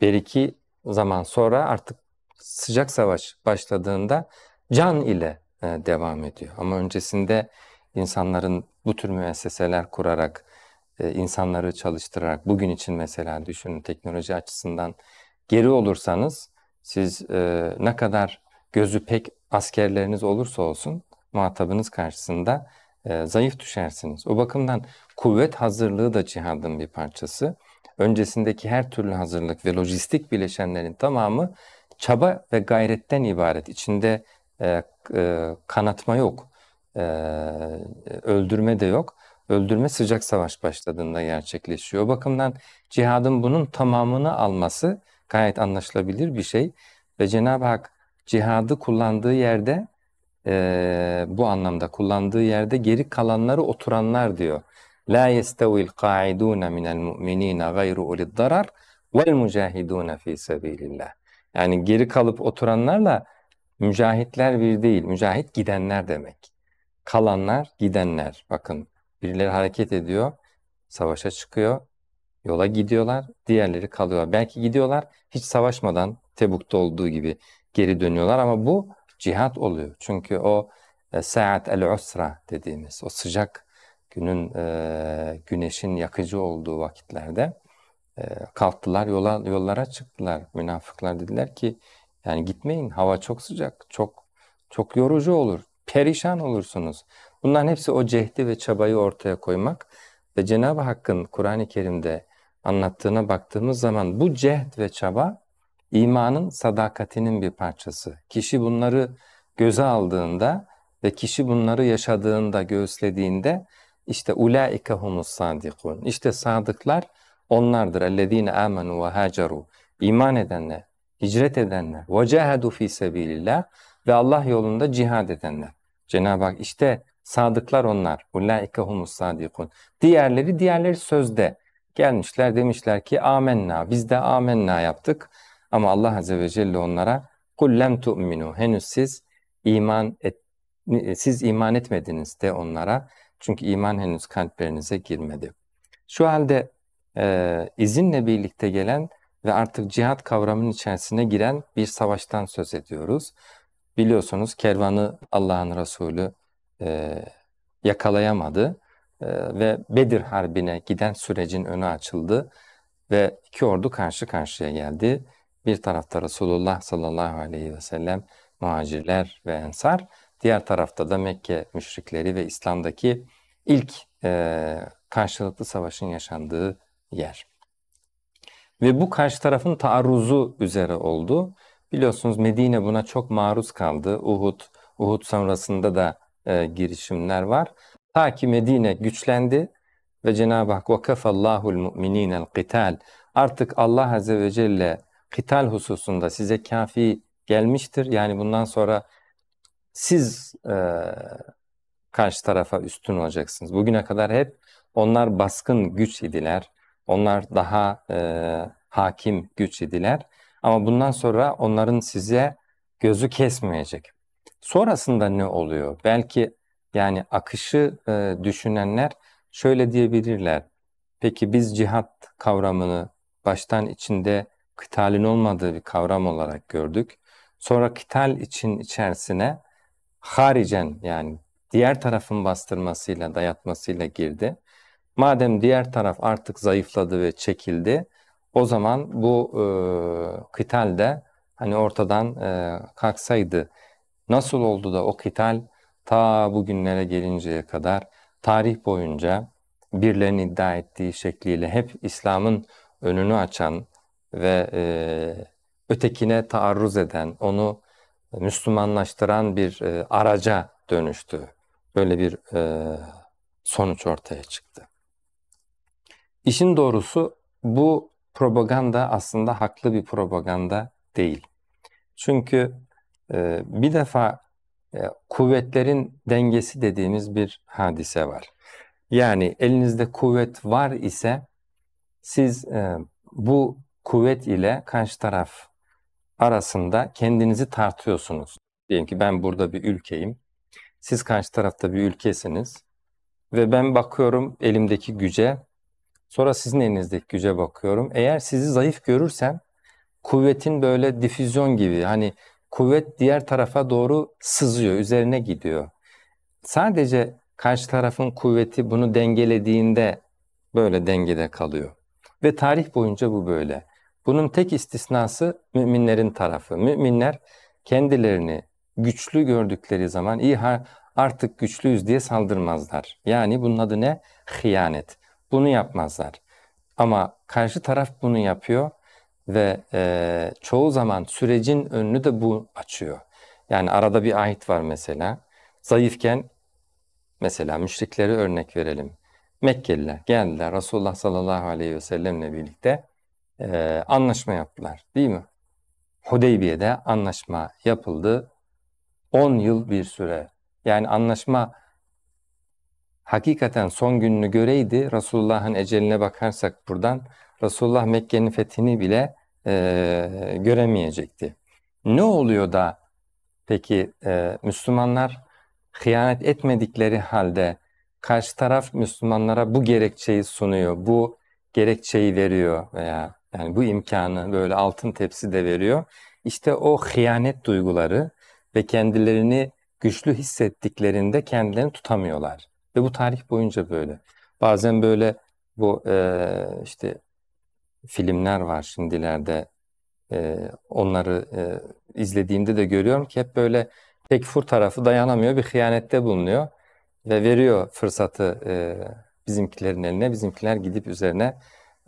S1: bir iki zaman sonra artık sıcak savaş başladığında can ile e, devam ediyor. Ama öncesinde insanların bu tür müesseseler kurarak, e, insanları çalıştırarak, bugün için mesela düşünün teknoloji açısından geri olursanız siz e, ne kadar gözü pek askerleriniz olursa olsun muhatabınız karşısında zayıf düşersiniz. O bakımdan kuvvet hazırlığı da cihadın bir parçası. Öncesindeki her türlü hazırlık ve lojistik bileşenlerin tamamı çaba ve gayretten ibaret. İçinde e, e, kanatma yok, e, öldürme de yok. Öldürme sıcak savaş başladığında gerçekleşiyor. O bakımdan cihadın bunun tamamını alması gayet anlaşılabilir bir şey. Ve Cenab-ı Hak cihadı kullandığı yerde e, bu anlamda kullandığı yerde geri kalanları oturanlar diyor. La yestevil qaidun minel mu'minina gayru ulid darar vel mucahidun fi sabilillah. Yani geri kalıp oturanlarla Mücahitler bir değil. Mücahit gidenler demek. Kalanlar gidenler. Bakın birileri hareket ediyor, savaşa çıkıyor, yola gidiyorlar, diğerleri kalıyor. Belki gidiyorlar hiç savaşmadan Tebuk'ta olduğu gibi geri dönüyorlar ama bu cihat oluyor. Çünkü o e, saat el-usra dediğimiz o sıcak günün e, güneşin yakıcı olduğu vakitlerde e, kalktılar yola yollara çıktılar. Münafıklar dediler ki yani gitmeyin. Hava çok sıcak, çok çok yorucu olur. Perişan olursunuz. Bunların hepsi o cehdi ve çabayı ortaya koymak ve Cenab-ı Hakk'ın Kur'an-ı Kerim'de anlattığına baktığımız zaman bu cehd ve çaba imanın sadakatinin bir parçası. Kişi bunları göze aldığında ve kişi bunları yaşadığında, göğüslediğinde işte ulaika humus sadikun. İşte sadıklar onlardır. Ellezine amenu ve haceru. İman edenler hicret edenler, وَجَهَدُوا ف۪ي سَب۪يلِ ve Allah yolunda cihad edenler. Cenab-ı Hak işte sadıklar onlar. اُلَّٰئِكَ هُمُ الصَّادِقُونَ Diğerleri, diğerleri sözde gelmişler demişler ki amenna biz de amenna yaptık ama Allah Azze ve Celle onlara kullem tu'minu henüz siz iman et, siz iman etmediniz de onlara çünkü iman henüz kalplerinize girmedi. Şu halde e, izinle birlikte gelen ve artık cihat kavramının içerisine giren bir savaştan söz ediyoruz. Biliyorsunuz kervanı Allah'ın Resulü e, yakalayamadı e, ve Bedir Harbi'ne giden sürecin önü açıldı ve iki ordu karşı karşıya geldi. Bir tarafta Resulullah sallallahu aleyhi ve sellem muhacirler ve ensar, diğer tarafta da Mekke müşrikleri ve İslam'daki ilk e, karşılıklı savaşın yaşandığı yer. Ve bu karşı tarafın taarruzu üzere oldu. Biliyorsunuz Medine buna çok maruz kaldı. Uhud, Uhud sonrasında da e, girişimler var. Ta ki Medine güçlendi ve Cenab-ı Hak وَكَفَ mu'minînel الْقِتَالِ Artık Allah Azze ve Celle kital hususunda size kafi gelmiştir. Yani bundan sonra siz e, karşı tarafa üstün olacaksınız. Bugüne kadar hep onlar baskın güç idiler. Onlar daha e, hakim güç idiler. Ama bundan sonra onların size gözü kesmeyecek. Sonrasında ne oluyor? Belki yani akışı e, düşünenler şöyle diyebilirler. Peki biz cihat kavramını baştan içinde kitalin olmadığı bir kavram olarak gördük. Sonra kital için içerisine haricen yani diğer tarafın bastırmasıyla, dayatmasıyla girdi. Madem diğer taraf artık zayıfladı ve çekildi, o zaman bu e, kital de hani ortadan e, kalksaydı. Nasıl oldu da o kital ta bugünlere gelinceye kadar tarih boyunca birilerinin iddia ettiği şekliyle hep İslam'ın önünü açan ve e, ötekine taarruz eden, onu Müslümanlaştıran bir e, araca dönüştü. Böyle bir e, sonuç ortaya çıktı. İşin doğrusu bu propaganda aslında haklı bir propaganda değil. Çünkü e, bir defa e, kuvvetlerin dengesi dediğimiz bir hadise var. Yani elinizde kuvvet var ise siz e, bu kuvvet ile karşı taraf arasında kendinizi tartıyorsunuz. Diyelim ki ben burada bir ülkeyim. Siz karşı tarafta bir ülkesiniz. Ve ben bakıyorum elimdeki güce Sonra sizin elinizdeki güce bakıyorum. Eğer sizi zayıf görürsem kuvvetin böyle difüzyon gibi hani kuvvet diğer tarafa doğru sızıyor, üzerine gidiyor. Sadece karşı tarafın kuvveti bunu dengelediğinde böyle dengede kalıyor. Ve tarih boyunca bu böyle. Bunun tek istisnası müminlerin tarafı. Müminler kendilerini güçlü gördükleri zaman iyi artık güçlüyüz diye saldırmazlar. Yani bunun adı ne? Hıyanet. Bunu yapmazlar. Ama karşı taraf bunu yapıyor ve e, çoğu zaman sürecin önünü de bu açıyor. Yani arada bir ahit var mesela. Zayıfken mesela müşrikleri örnek verelim. Mekkeliler geldiler Resulullah sallallahu aleyhi ve sellemle birlikte e, anlaşma yaptılar değil mi? Hudeybiye'de anlaşma yapıldı. 10 yıl bir süre. Yani anlaşma hakikaten son gününü göreydi Resulullah'ın eceline bakarsak buradan Resulullah Mekke'nin fethini bile e, göremeyecekti. Ne oluyor da peki e, Müslümanlar hıyanet etmedikleri halde karşı taraf Müslümanlara bu gerekçeyi sunuyor, bu gerekçeyi veriyor veya yani bu imkanı böyle altın tepsi de veriyor. İşte o hıyanet duyguları ve kendilerini güçlü hissettiklerinde kendilerini tutamıyorlar. Ve bu tarih boyunca böyle. Bazen böyle bu e, işte filmler var şimdilerde. E, onları e, izlediğimde de görüyorum ki hep böyle tekfur tarafı dayanamıyor, bir hıyanette bulunuyor ve veriyor fırsatı e, bizimkilerin eline. Bizimkiler gidip üzerine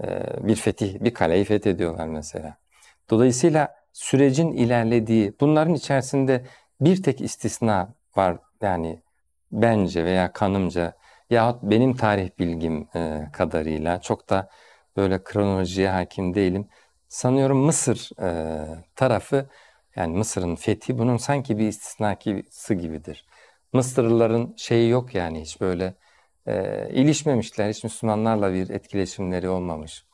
S1: e, bir fetih, bir kaleyi fethediyorlar mesela. Dolayısıyla sürecin ilerlediği, bunların içerisinde bir tek istisna var yani bence veya kanımca yahut benim tarih bilgim e, kadarıyla çok da böyle kronolojiye hakim değilim. Sanıyorum Mısır e, tarafı yani Mısır'ın fethi bunun sanki bir istisnakisi gibidir. Mısırlıların şeyi yok yani hiç böyle e, ilişmemişler, hiç Müslümanlarla bir etkileşimleri olmamış,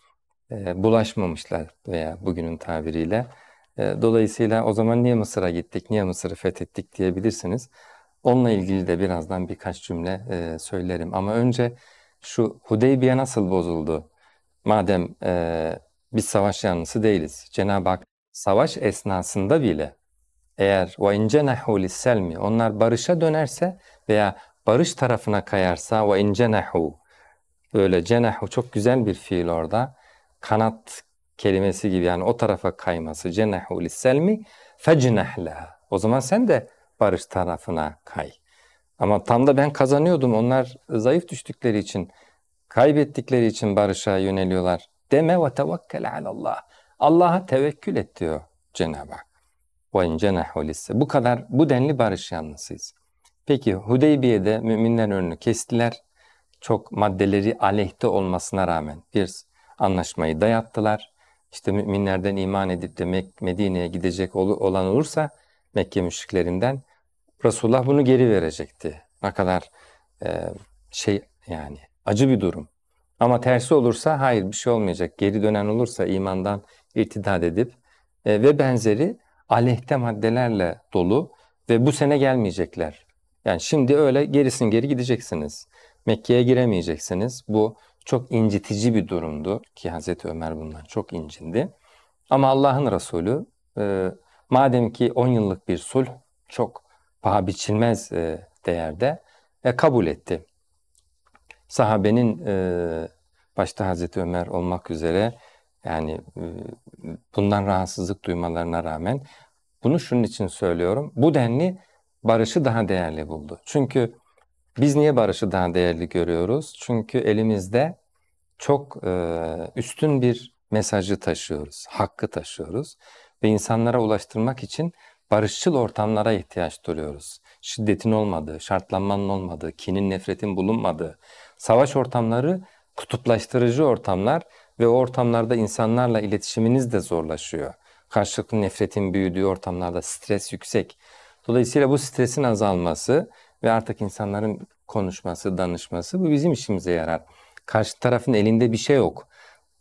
S1: e, bulaşmamışlar veya bugünün tabiriyle. E, dolayısıyla o zaman niye Mısır'a gittik, niye Mısır'ı fethettik diyebilirsiniz. Onunla ilgili de birazdan birkaç cümle e, söylerim. Ama önce şu Hudeybiye nasıl bozuldu? Madem e, biz savaş yanlısı değiliz. Cenab-ı Hak savaş esnasında bile eğer ve incenehu lisselmi onlar barışa dönerse veya barış tarafına kayarsa ve incenehu böyle cenehu çok güzel bir fiil orada. Kanat kelimesi gibi yani o tarafa kayması cenehu lisselmi fecnehleha. O zaman sen de barış tarafına kay. Ama tam da ben kazanıyordum. Onlar zayıf düştükleri için, kaybettikleri için barışa yöneliyorlar. Deme ve tevekkel alallah. Allah'a tevekkül et diyor Cenab-ı Hak. Bu kadar, bu denli barış yanlısıyız. Peki Hudeybiye'de müminler önünü kestiler. Çok maddeleri aleyhte olmasına rağmen bir anlaşmayı dayattılar. İşte müminlerden iman edip de Medine'ye gidecek olan olursa Mekke müşriklerinden Resulullah bunu geri verecekti. Ne kadar e, şey yani acı bir durum. Ama tersi olursa hayır bir şey olmayacak. Geri dönen olursa imandan irtidat edip e, ve benzeri aleyhte maddelerle dolu ve bu sene gelmeyecekler. Yani şimdi öyle gerisin geri gideceksiniz. Mekke'ye giremeyeceksiniz. Bu çok incitici bir durumdu ki Hazreti Ömer bundan çok incindi. Ama Allah'ın Resulü e, Madem ki 10 yıllık bir sulh çok paha biçilmez e, değerde ve kabul etti. Sahabenin e, başta Hazreti Ömer olmak üzere yani e, bundan rahatsızlık duymalarına rağmen bunu şunun için söylüyorum. Bu denli barışı daha değerli buldu. Çünkü biz niye barışı daha değerli görüyoruz? Çünkü elimizde çok e, üstün bir mesajı taşıyoruz, hakkı taşıyoruz ve insanlara ulaştırmak için barışçıl ortamlara ihtiyaç duyuyoruz. Şiddetin olmadığı, şartlanmanın olmadığı, kinin, nefretin bulunmadığı, savaş ortamları kutuplaştırıcı ortamlar ve o ortamlarda insanlarla iletişiminiz de zorlaşıyor. Karşılıklı nefretin büyüdüğü ortamlarda stres yüksek. Dolayısıyla bu stresin azalması ve artık insanların konuşması, danışması bu bizim işimize yarar. Karşı tarafın elinde bir şey yok.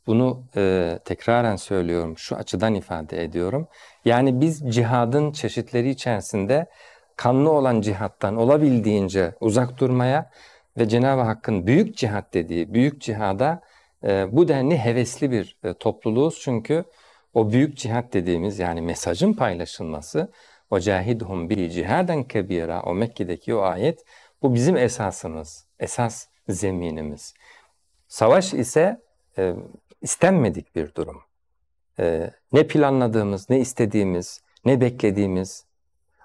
S1: Bunu e, tekraren söylüyorum, şu açıdan ifade ediyorum. Yani biz cihadın çeşitleri içerisinde kanlı olan cihattan olabildiğince uzak durmaya ve Cenab-ı Hakk'ın büyük cihat dediği büyük cihada e, bu denli hevesli bir e, topluluğuz. Çünkü o büyük cihat dediğimiz yani mesajın paylaşılması o وَجَاهِدْهُمْ بِهِ cihaden kebira o Mekke'deki o ayet bu bizim esasımız, esas zeminimiz. Savaş ise e, istenmedik bir durum. Ee, ne planladığımız, ne istediğimiz, ne beklediğimiz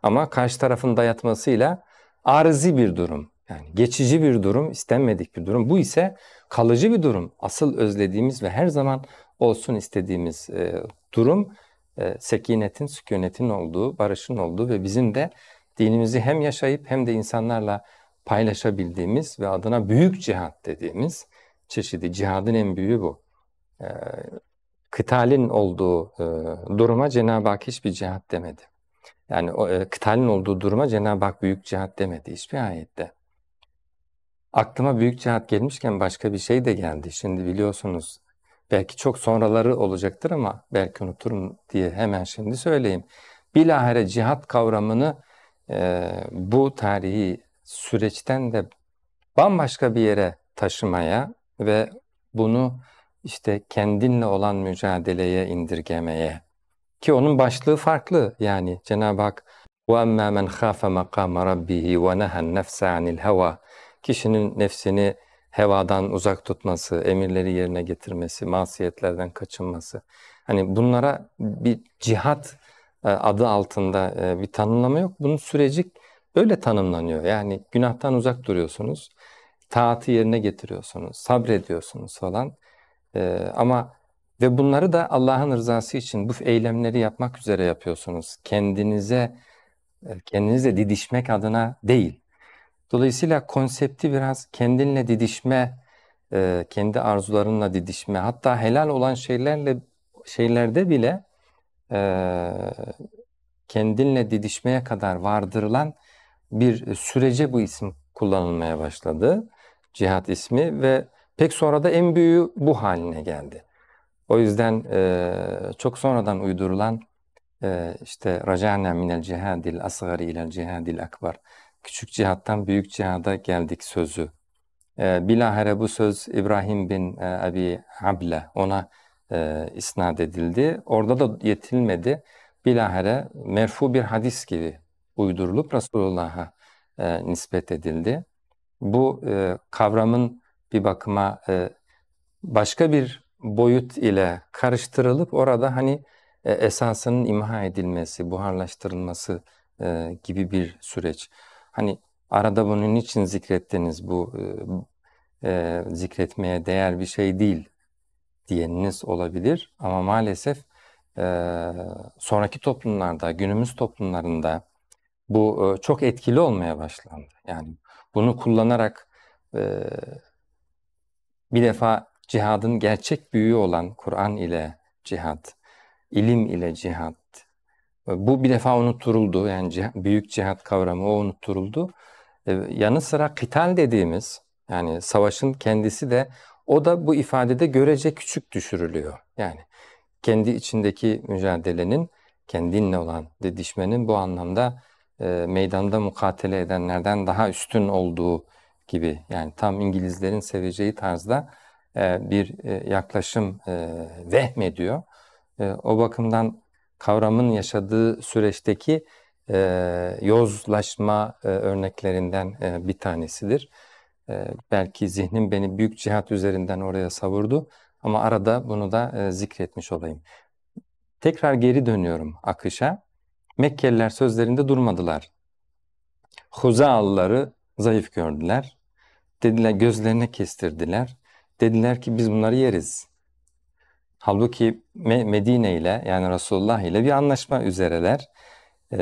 S1: ama karşı tarafın dayatmasıyla arızi bir durum. Yani geçici bir durum, istenmedik bir durum. Bu ise kalıcı bir durum. Asıl özlediğimiz ve her zaman olsun istediğimiz e, durum e, sekinetin, sükunetin olduğu, barışın olduğu ve bizim de dinimizi hem yaşayıp hem de insanlarla paylaşabildiğimiz ve adına büyük cihat dediğimiz çeşidi. Cihadın en büyüğü bu e, kıtalin olduğu e, duruma Cenab-ı Hak hiçbir cihat demedi. Yani o, e, kıtalin olduğu duruma Cenab-ı Hak büyük cihat demedi hiçbir ayette. Aklıma büyük cihat gelmişken başka bir şey de geldi. Şimdi biliyorsunuz belki çok sonraları olacaktır ama belki unuturum diye hemen şimdi söyleyeyim. Bilahare cihat kavramını e, bu tarihi süreçten de bambaşka bir yere taşımaya ve bunu işte kendinle olan mücadeleye indirgemeye ki onun başlığı farklı yani Cenab-ı Hak وَاَمَّا مَنْ خَافَ مَقَامَ رَبِّهِ وَنَهَا النَّفْسَ عَنِ الْهَوَى Kişinin nefsini hevadan uzak tutması, emirleri yerine getirmesi, masiyetlerden kaçınması. Hani bunlara bir cihat e, adı altında e, bir tanımlama yok. Bunun süreci öyle tanımlanıyor. Yani günahtan uzak duruyorsunuz, taatı yerine getiriyorsunuz, sabrediyorsunuz falan. Ee, ama ve bunları da Allah'ın rızası için bu eylemleri yapmak üzere yapıyorsunuz. Kendinize e, kendinize didişmek adına değil. Dolayısıyla konsepti biraz kendinle didişme, e, kendi arzularınla didişme, hatta helal olan şeylerle şeylerde bile e, kendinle didişmeye kadar vardırılan bir sürece bu isim kullanılmaya başladı. Cihat ismi ve Pek sonra da en büyüğü bu haline geldi. O yüzden e, çok sonradan uydurulan e, işte racana minel cihadil asgari ile cihadil akbar küçük cihattan büyük cihada geldik sözü. E, bilahare bu söz İbrahim bin e, Abi Hable ona e, isnat edildi. Orada da yetilmedi. Bilahare merfu bir hadis gibi uydurulup Resulullah'a e, nispet edildi. Bu e, kavramın bir bakıma e, başka bir boyut ile karıştırılıp orada hani e, esasının imha edilmesi, buharlaştırılması e, gibi bir süreç. Hani arada bunun için zikrettiniz bu e, e, zikretmeye değer bir şey değil diyeniniz olabilir ama maalesef e, sonraki toplumlarda, günümüz toplumlarında bu e, çok etkili olmaya başlandı. Yani bunu kullanarak e, bir defa cihadın gerçek büyüğü olan Kur'an ile cihad, ilim ile cihad, e, Bu bir defa unutturuldu. Yani cih büyük cihad kavramı o unutturuldu. E, yanı sıra kital dediğimiz yani savaşın kendisi de o da bu ifadede görece küçük düşürülüyor. Yani kendi içindeki mücadelenin, kendinle olan didişmenin bu anlamda e, meydanda mukatele edenlerden daha üstün olduğu gibi yani tam İngilizlerin seveceği tarzda e, bir e, yaklaşım e, vehmediyor. E, o bakımdan kavramın yaşadığı süreçteki yozlaşma örneklerinden bir tanesidir. belki zihnim beni büyük cihat üzerinden oraya savurdu ama arada bunu da zikretmiş olayım. Tekrar geri dönüyorum akışa. Mekkeliler sözlerinde durmadılar. Huzaalları zayıf gördüler. Dediler gözlerine kestirdiler. Dediler ki biz bunları yeriz. Halbuki Medine ile yani Resulullah ile bir anlaşma üzereler. Ee,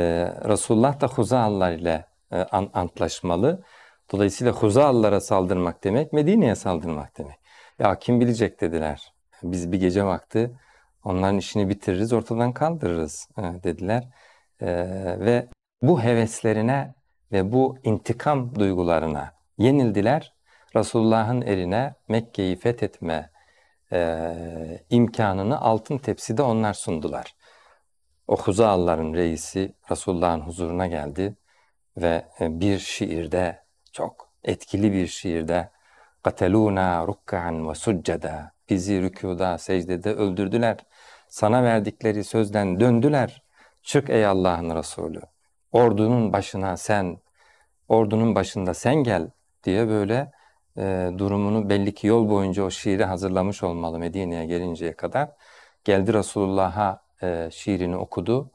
S1: Resulullah da Huzaallar ile e, an, antlaşmalı. Dolayısıyla Huzaallara saldırmak demek Medine'ye saldırmak demek. Ya kim bilecek dediler. Biz bir gece vakti onların işini bitiririz ortadan kaldırırız e, dediler. E, ve bu heveslerine ve bu intikam duygularına yenildiler. Resulullah'ın eline Mekke'yi fethetme e, imkanını altın tepside onlar sundular. O Huzaalların reisi Resulullah'ın huzuruna geldi ve e, bir şiirde çok etkili bir şiirde Rukkan ve وَسُجَّدًا Bizi rükuda, secdede öldürdüler. Sana verdikleri sözden döndüler. Çık ey Allah'ın Resulü. Ordunun başına sen, ordunun başında sen gel diye böyle e, durumunu belli ki yol boyunca o şiiri hazırlamış olmalı Medine'ye gelinceye kadar. Geldi Resulullah'a e, şiirini okudu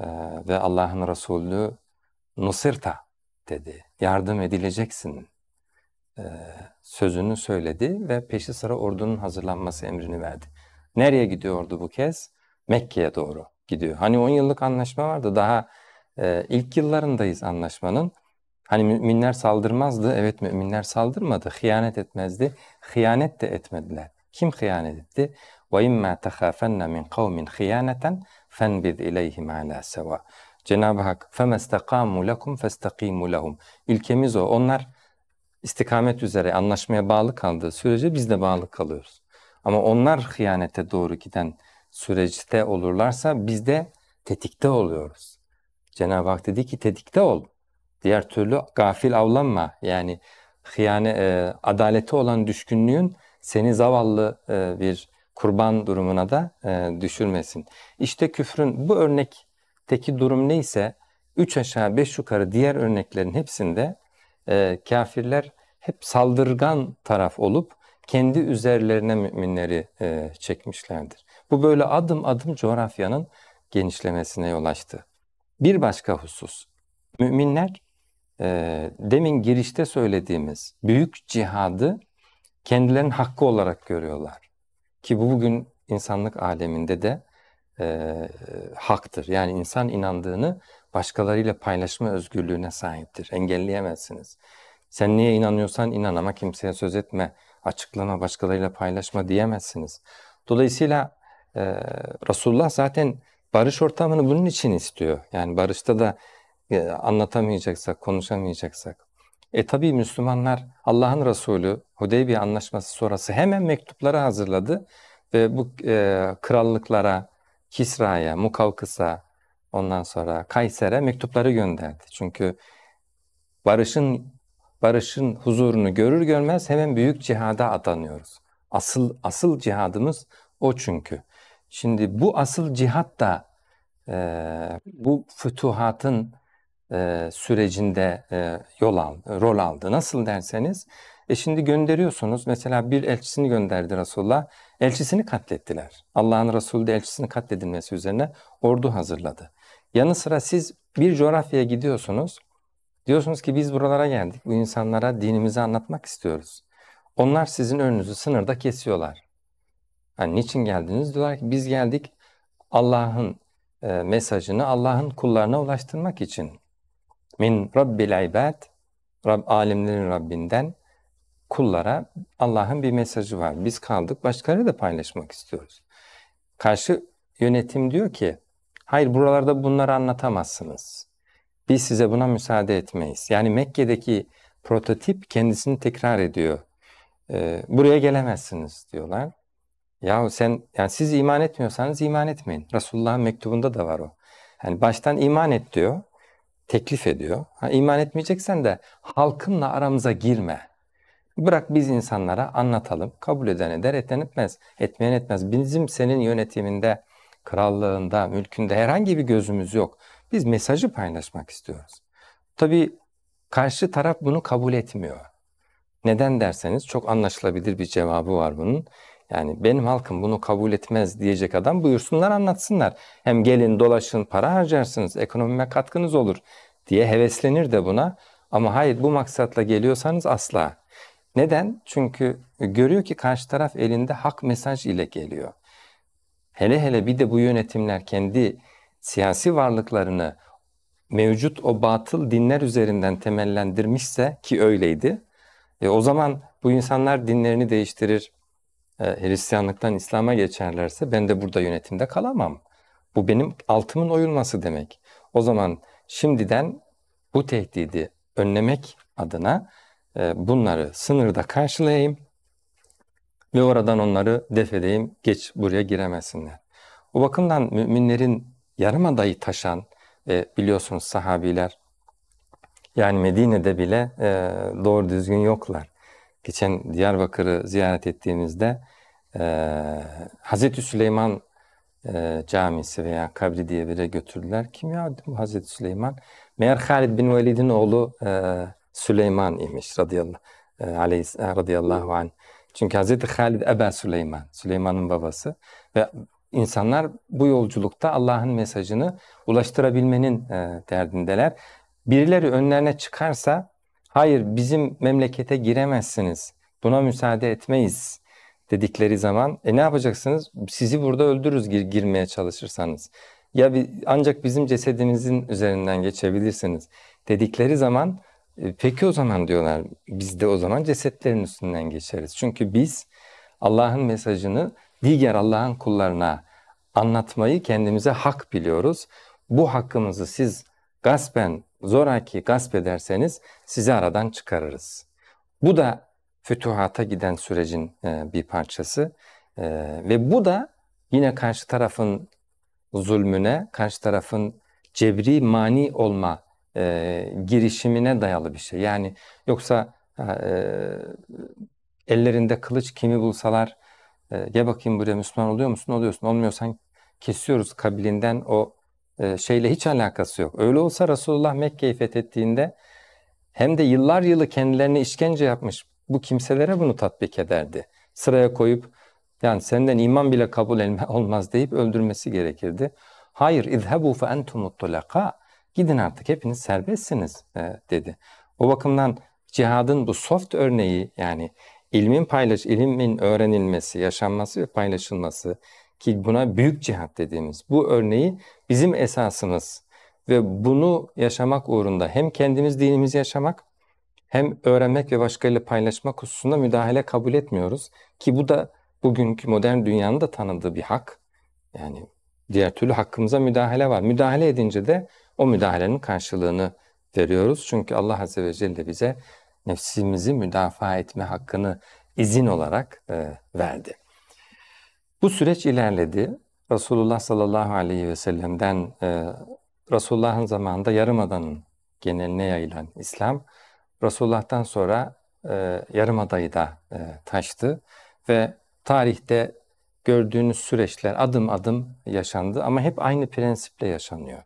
S1: e, ve Allah'ın Resulü Nusirta dedi. Yardım edileceksin e, sözünü söyledi ve peşi sıra ordunun hazırlanması emrini verdi. Nereye gidiyordu bu kez? Mekke'ye doğru gidiyor. Hani 10 yıllık anlaşma vardı daha e, ilk yıllarındayız anlaşmanın. Hani müminler saldırmazdı. Evet müminler saldırmadı. Hıyanet etmezdi. Hıyanet de etmediler. Kim hıyanet etti? وَاِمَّا تَخَافَنَّ مِنْ قَوْمٍ خِيَانَةً فَنْبِذْ اِلَيْهِمْ عَلَى سَوَى Cenab-ı Hak فَمَسْتَقَامُوا لَكُمْ فَاسْتَقِيمُوا لَهُمْ Ülkemiz o. Onlar istikamet üzere anlaşmaya bağlı kaldığı sürece biz de bağlı kalıyoruz. Ama onlar hıyanete doğru giden süreçte olurlarsa biz de tetikte oluyoruz. Cenab-ı Hak dedi ki tetikte olun. Diğer türlü gafil avlanma. Yani hıyane, e, adaleti olan düşkünlüğün seni zavallı e, bir kurban durumuna da e, düşürmesin. İşte küfrün bu örnekteki durum neyse üç aşağı beş yukarı diğer örneklerin hepsinde e, kafirler hep saldırgan taraf olup kendi üzerlerine müminleri e, çekmişlerdir. Bu böyle adım adım coğrafyanın genişlemesine yol açtı. Bir başka husus, müminler e, demin girişte söylediğimiz büyük cihadı kendilerinin hakkı olarak görüyorlar. Ki bu bugün insanlık aleminde de e, haktır. Yani insan inandığını başkalarıyla paylaşma özgürlüğüne sahiptir. Engelleyemezsiniz. Sen niye inanıyorsan inan ama kimseye söz etme, açıklama, başkalarıyla paylaşma diyemezsiniz. Dolayısıyla e, Resulullah zaten barış ortamını bunun için istiyor. Yani barışta da e, anlatamayacaksak, konuşamayacaksak. E tabi Müslümanlar Allah'ın Resulü Hudeybiye Anlaşması sonrası hemen mektupları hazırladı ve bu e, krallıklara, Kisra'ya, Mukavkıs'a, ondan sonra Kayser'e mektupları gönderdi. Çünkü barışın barışın huzurunu görür görmez hemen büyük cihada atanıyoruz. Asıl asıl cihadımız o çünkü. Şimdi bu asıl cihat da e, bu fütuhatın e, sürecinde e, yol aldı, rol aldı. Nasıl derseniz, e şimdi gönderiyorsunuz. Mesela bir elçisini gönderdi Resulullah. Elçisini katlettiler. Allah'ın Resulü de elçisini katledilmesi üzerine ordu hazırladı. Yanı sıra siz bir coğrafyaya gidiyorsunuz. Diyorsunuz ki biz buralara geldik. Bu insanlara dinimizi anlatmak istiyoruz. Onlar sizin önünüzü sınırda kesiyorlar. Hani niçin geldiniz? Diyorlar ki biz geldik Allah'ın e, mesajını Allah'ın kullarına ulaştırmak için min rabbil ibad Rab, Alimlerin Rabbinden kullara Allah'ın bir mesajı var. Biz kaldık başkaları da paylaşmak istiyoruz. Karşı yönetim diyor ki hayır buralarda bunları anlatamazsınız. Biz size buna müsaade etmeyiz. Yani Mekke'deki prototip kendisini tekrar ediyor. Ee, buraya gelemezsiniz diyorlar. Yahu sen yani siz iman etmiyorsanız iman etmeyin. Resulullah'ın mektubunda da var o. Yani baştan iman et diyor teklif ediyor. Ha, iman etmeyeceksen de halkınla aramıza girme. Bırak biz insanlara anlatalım. Kabul eden eder, eten etmez. Etmeyen etmez. Bizim senin yönetiminde, krallığında, mülkünde herhangi bir gözümüz yok. Biz mesajı paylaşmak istiyoruz. Tabii karşı taraf bunu kabul etmiyor. Neden derseniz çok anlaşılabilir bir cevabı var bunun. Yani benim halkım bunu kabul etmez diyecek adam buyursunlar anlatsınlar. Hem gelin dolaşın para harcarsınız ekonomime katkınız olur diye heveslenir de buna. Ama hayır bu maksatla geliyorsanız asla. Neden? Çünkü görüyor ki karşı taraf elinde hak mesaj ile geliyor. Hele hele bir de bu yönetimler kendi siyasi varlıklarını mevcut o batıl dinler üzerinden temellendirmişse ki öyleydi. E o zaman bu insanlar dinlerini değiştirir, e, Hristiyanlıktan İslam'a geçerlerse ben de burada yönetimde kalamam. Bu benim altımın oyulması demek. O zaman şimdiden bu tehdidi önlemek adına e, bunları sınırda karşılayayım ve oradan onları def edeyim, geç buraya giremesinler. O bakımdan müminlerin yarım adayı taşan ve biliyorsunuz sahabiler yani Medine'de bile e, doğru düzgün yoklar geçen Diyarbakır'ı ziyaret ettiğimizde e, Hazreti Süleyman e, camisi veya kabri diye bir yere götürdüler. Kim ya Bu Hazreti Süleyman? Meğer Halid bin Velid'in oğlu e, Süleyman imiş radıyallahu, e, aleyhis, radıyallahu anh. Çünkü Hazreti Halid Ebe Süleyman, Süleyman'ın babası ve insanlar bu yolculukta Allah'ın mesajını ulaştırabilmenin e, derdindeler. Birileri önlerine çıkarsa hayır bizim memlekete giremezsiniz, buna müsaade etmeyiz dedikleri zaman e ne yapacaksınız? Sizi burada öldürürüz gir girmeye çalışırsanız. Ya bir, ancak bizim cesedimizin üzerinden geçebilirsiniz dedikleri zaman e, peki o zaman diyorlar biz de o zaman cesetlerin üstünden geçeriz. Çünkü biz Allah'ın mesajını diğer Allah'ın kullarına anlatmayı kendimize hak biliyoruz. Bu hakkımızı siz gaspen zoraki gasp ederseniz sizi aradan çıkarırız. Bu da fütuhata giden sürecin e, bir parçası e, ve bu da yine karşı tarafın zulmüne, karşı tarafın cebri mani olma e, girişimine dayalı bir şey. Yani yoksa ellerinde kılıç kimi bulsalar e, bakayım buraya Müslüman oluyor musun? Oluyorsun. Olmuyorsan kesiyoruz kabilinden o ee, şeyle hiç alakası yok. Öyle olsa Resulullah Mekke'yi fethettiğinde hem de yıllar yılı kendilerine işkence yapmış bu kimselere bunu tatbik ederdi. Sıraya koyup yani senden iman bile kabul olmaz deyip öldürmesi gerekirdi. Hayır izhebu fe entumut tulaka. Gidin artık hepiniz serbestsiniz e, dedi. O bakımdan cihadın bu soft örneği yani ilmin paylaş, ilmin öğrenilmesi, yaşanması ve paylaşılması, ki buna büyük cihat dediğimiz bu örneği bizim esasımız ve bunu yaşamak uğrunda hem kendimiz dinimizi yaşamak hem öğrenmek ve başkalarıyla paylaşmak hususunda müdahale kabul etmiyoruz ki bu da bugünkü modern dünyanın da tanıdığı bir hak. Yani diğer türlü hakkımıza müdahale var. Müdahale edince de o müdahalenin karşılığını veriyoruz. Çünkü Allah Azze ve Celle bize nefsimizi müdafaa etme hakkını izin olarak e, verdi. Bu süreç ilerledi. Resulullah sallallahu aleyhi ve sellem'den e, Resulullah'ın zamanında yarımadanın geneline yayılan İslam, Resulullah'tan sonra e, yarımadayı da e, taştı ve tarihte gördüğünüz süreçler adım adım yaşandı ama hep aynı prensiple yaşanıyor.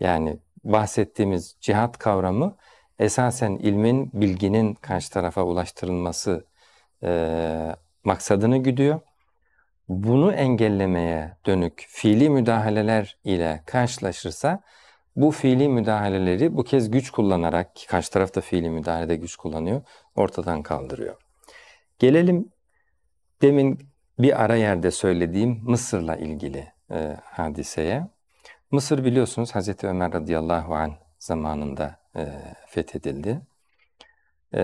S1: Yani bahsettiğimiz cihat kavramı esasen ilmin, bilginin karşı tarafa ulaştırılması e, maksadını güdüyor bunu engellemeye dönük fiili müdahaleler ile karşılaşırsa bu fiili müdahaleleri bu kez güç kullanarak ki karşı taraf da fiili müdahalede güç kullanıyor ortadan kaldırıyor. Gelelim demin bir ara yerde söylediğim Mısır'la ilgili e, hadiseye. Mısır biliyorsunuz Hazreti Ömer radıyallahu an zamanında e, fethedildi. E,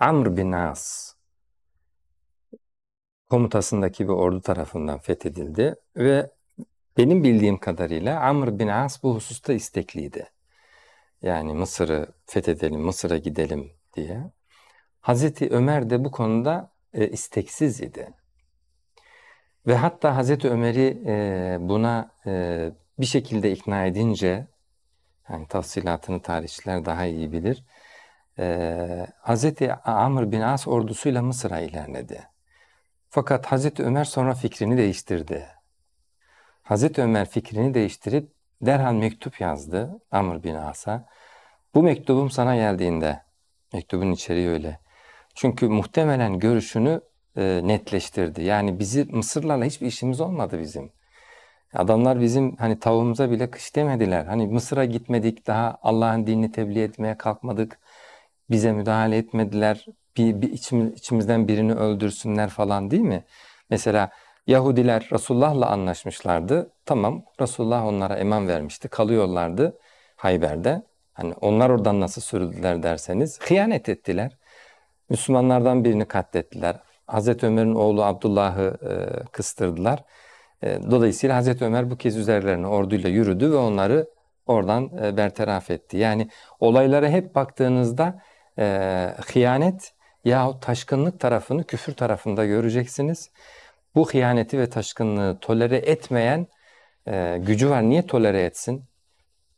S1: Amr bin As komutasındaki bir ordu tarafından fethedildi ve benim bildiğim kadarıyla Amr bin As bu hususta istekliydi. Yani Mısır'ı fethedelim, Mısır'a gidelim diye. Hazreti Ömer de bu konuda e, isteksiz idi. Ve hatta Hazreti Ömer'i e, buna e, bir şekilde ikna edince, yani tafsilatını tarihçiler daha iyi bilir, e, Hazreti Amr bin As ordusuyla Mısır'a ilerledi. Fakat Hazreti Ömer sonra fikrini değiştirdi. Hazreti Ömer fikrini değiştirip derhal mektup yazdı Amr bin As'a. Bu mektubum sana geldiğinde, mektubun içeriği öyle. Çünkü muhtemelen görüşünü e, netleştirdi. Yani bizi Mısırlarla hiçbir işimiz olmadı bizim. Adamlar bizim hani tavuğumuza bile kış demediler. Hani Mısır'a gitmedik, daha Allah'ın dinini tebliğ etmeye kalkmadık. Bize müdahale etmediler bir, bir içim, içimizden birini öldürsünler falan değil mi? Mesela Yahudiler Resulullah'la anlaşmışlardı. Tamam Resulullah onlara eman vermişti. Kalıyorlardı Hayber'de. Hani onlar oradan nasıl sürüldüler derseniz hıyanet ettiler. Müslümanlardan birini katlettiler. Hazreti Ömer'in oğlu Abdullah'ı e, kıstırdılar. E, dolayısıyla Hazreti Ömer bu kez üzerlerine orduyla yürüdü ve onları oradan e, bertaraf etti. Yani olaylara hep baktığınızda e, hıyanet yahut taşkınlık tarafını küfür tarafında göreceksiniz. Bu hıyaneti ve taşkınlığı tolere etmeyen e, gücü var. Niye tolere etsin?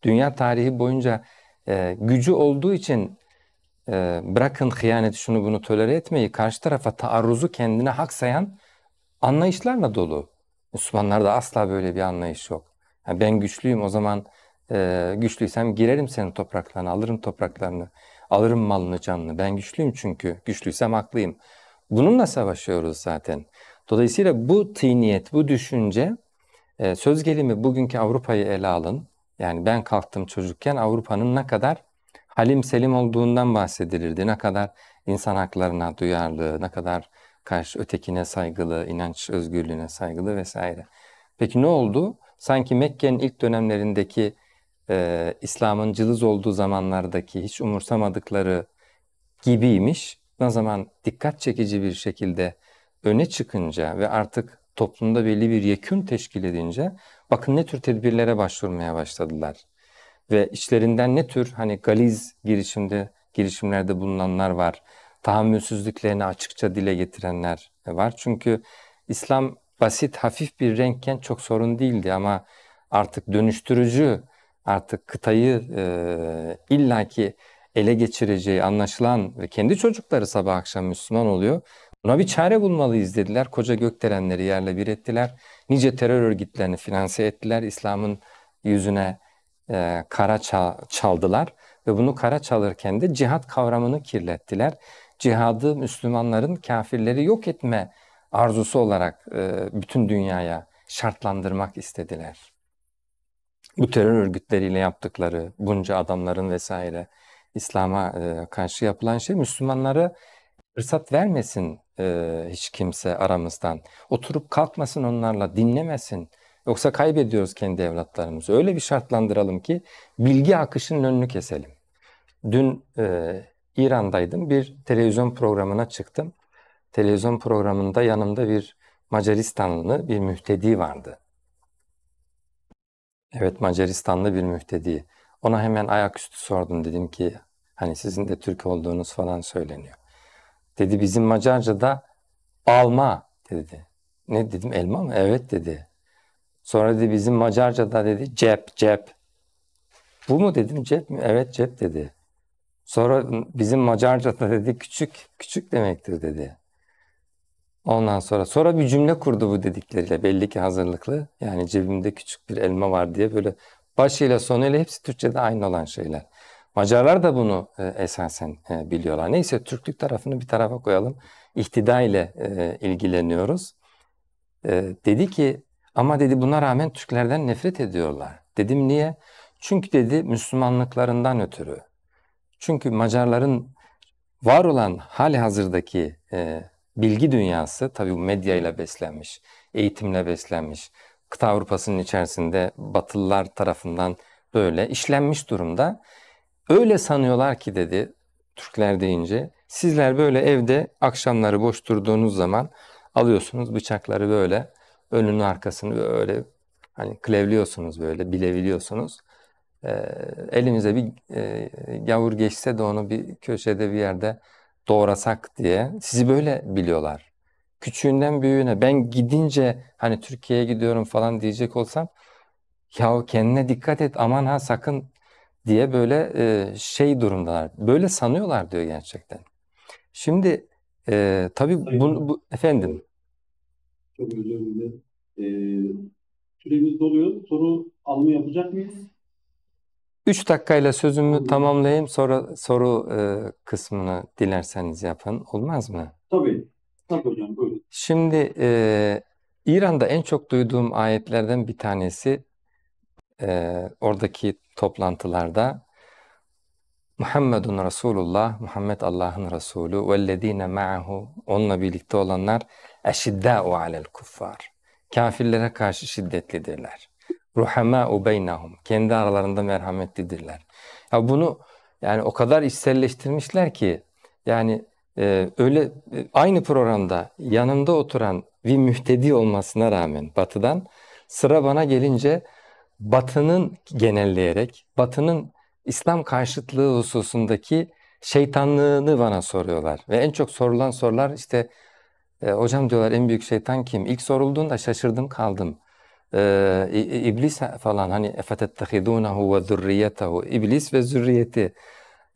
S1: Dünya tarihi boyunca e, gücü olduğu için e, bırakın hıyaneti şunu bunu tolere etmeyi karşı tarafa taarruzu kendine hak sayan anlayışlarla dolu. Müslümanlarda asla böyle bir anlayış yok. Yani ben güçlüyüm o zaman e, güçlüysem girerim senin topraklarına, alırım topraklarını. Alırım malını canını. Ben güçlüyüm çünkü. Güçlüysem haklıyım. Bununla savaşıyoruz zaten. Dolayısıyla bu tiniyet, bu düşünce e, söz gelimi bugünkü Avrupa'yı ele alın. Yani ben kalktım çocukken Avrupa'nın ne kadar halim selim olduğundan bahsedilirdi. Ne kadar insan haklarına duyarlı, ne kadar karşı ötekine saygılı, inanç özgürlüğüne saygılı vesaire. Peki ne oldu? Sanki Mekke'nin ilk dönemlerindeki e, İslam'ın cılız olduğu zamanlardaki hiç umursamadıkları gibiymiş. Ne zaman dikkat çekici bir şekilde öne çıkınca ve artık toplumda belli bir yekün teşkil edince bakın ne tür tedbirlere başvurmaya başladılar. Ve içlerinden ne tür hani galiz girişimde girişimlerde bulunanlar var. Tahammülsüzlüklerini açıkça dile getirenler var. Çünkü İslam basit, hafif bir renkken çok sorun değildi ama artık dönüştürücü artık kıtayı e, illaki ele geçireceği anlaşılan ve kendi çocukları sabah akşam Müslüman oluyor. Buna bir çare bulmalıyız dediler. Koca gökdelenleri yerle bir ettiler. Nice terör örgütlerini finanse ettiler. İslam'ın yüzüne e, kara çaldılar ve bunu kara çalırken de cihat kavramını kirlettiler. Cihadı Müslümanların kafirleri yok etme arzusu olarak e, bütün dünyaya şartlandırmak istediler bu terör örgütleriyle yaptıkları bunca adamların vesaire İslam'a e, karşı yapılan şey Müslümanlara fırsat vermesin e, hiç kimse aramızdan. Oturup kalkmasın onlarla dinlemesin. Yoksa kaybediyoruz kendi evlatlarımızı. Öyle bir şartlandıralım ki bilgi akışının önünü keselim. Dün e, İran'daydım. Bir televizyon programına çıktım. Televizyon programında yanımda bir Macaristanlı bir mühtedi vardı. Evet Macaristanlı bir müftedi. Ona hemen ayaküstü sordum dedim ki hani sizin de Türk olduğunuz falan söyleniyor. Dedi bizim Macarca'da alma dedi. Ne dedim elma mı? Evet dedi. Sonra dedi bizim Macarca'da dedi cep cep. Bu mu dedim cep mi? Evet cep dedi. Sonra bizim Macarca'da dedi küçük küçük demektir dedi. Ondan sonra sonra bir cümle kurdu bu dedikleriyle belli ki hazırlıklı. Yani cebimde küçük bir elma var diye böyle başıyla sonuyla hepsi Türkçe'de aynı olan şeyler. Macarlar da bunu e, esasen e, biliyorlar. Neyse Türklük tarafını bir tarafa koyalım. İhtida ile e, ilgileniyoruz. E, dedi ki ama dedi buna rağmen Türklerden nefret ediyorlar. Dedim niye? Çünkü dedi Müslümanlıklarından ötürü. Çünkü Macarların var olan hali hazırdaki e, bilgi dünyası tabii bu medyayla beslenmiş, eğitimle beslenmiş. Kıta Avrupa'sının içerisinde Batılılar tarafından böyle işlenmiş durumda. Öyle sanıyorlar ki dedi Türkler deyince sizler böyle evde akşamları boş durduğunuz zaman alıyorsunuz bıçakları böyle önünü arkasını böyle hani klevliyorsunuz böyle bileviliyorsunuz. Ee, elimize bir e, gavur geçse de onu bir köşede bir yerde doğrasak diye sizi böyle biliyorlar. Küçüğünden büyüğüne ben gidince hani Türkiye'ye gidiyorum falan diyecek olsam yahu kendine dikkat et aman ha sakın diye böyle e, şey durumdalar. Böyle sanıyorlar diyor gerçekten. Şimdi e, tabii bu, bu efendim.
S2: Çok özür dilerim. Ee, süremiz doluyor. Soru alma yapacak mıyız?
S1: 3 dakikayla sözümü tamamlayayım sonra soru e, kısmını dilerseniz yapın. Olmaz mı?
S2: Tabii. Tabii hocam buyurun.
S1: Şimdi e, İran'da en çok duyduğum ayetlerden bir tanesi e, oradaki toplantılarda Muhammedun Resulullah, Muhammed Allah'ın Resulü, vellezine ma'ahu, onunla birlikte olanlar eşiddâ'u alel kuffar. Kafirlere karşı şiddetlidirler ruhamâ'u beynahum. Kendi aralarında merhametlidirler. Ya bunu yani o kadar içselleştirmişler ki yani e, öyle e, aynı programda yanımda oturan bir mühtedi olmasına rağmen batıdan sıra bana gelince batının genelleyerek batının İslam karşıtlığı hususundaki şeytanlığını bana soruyorlar. Ve en çok sorulan sorular işte e, hocam diyorlar en büyük şeytan kim? İlk sorulduğunda şaşırdım kaldım e, iblis falan hani efetettehidunehu ve zürriyetehu iblis ve zürriyeti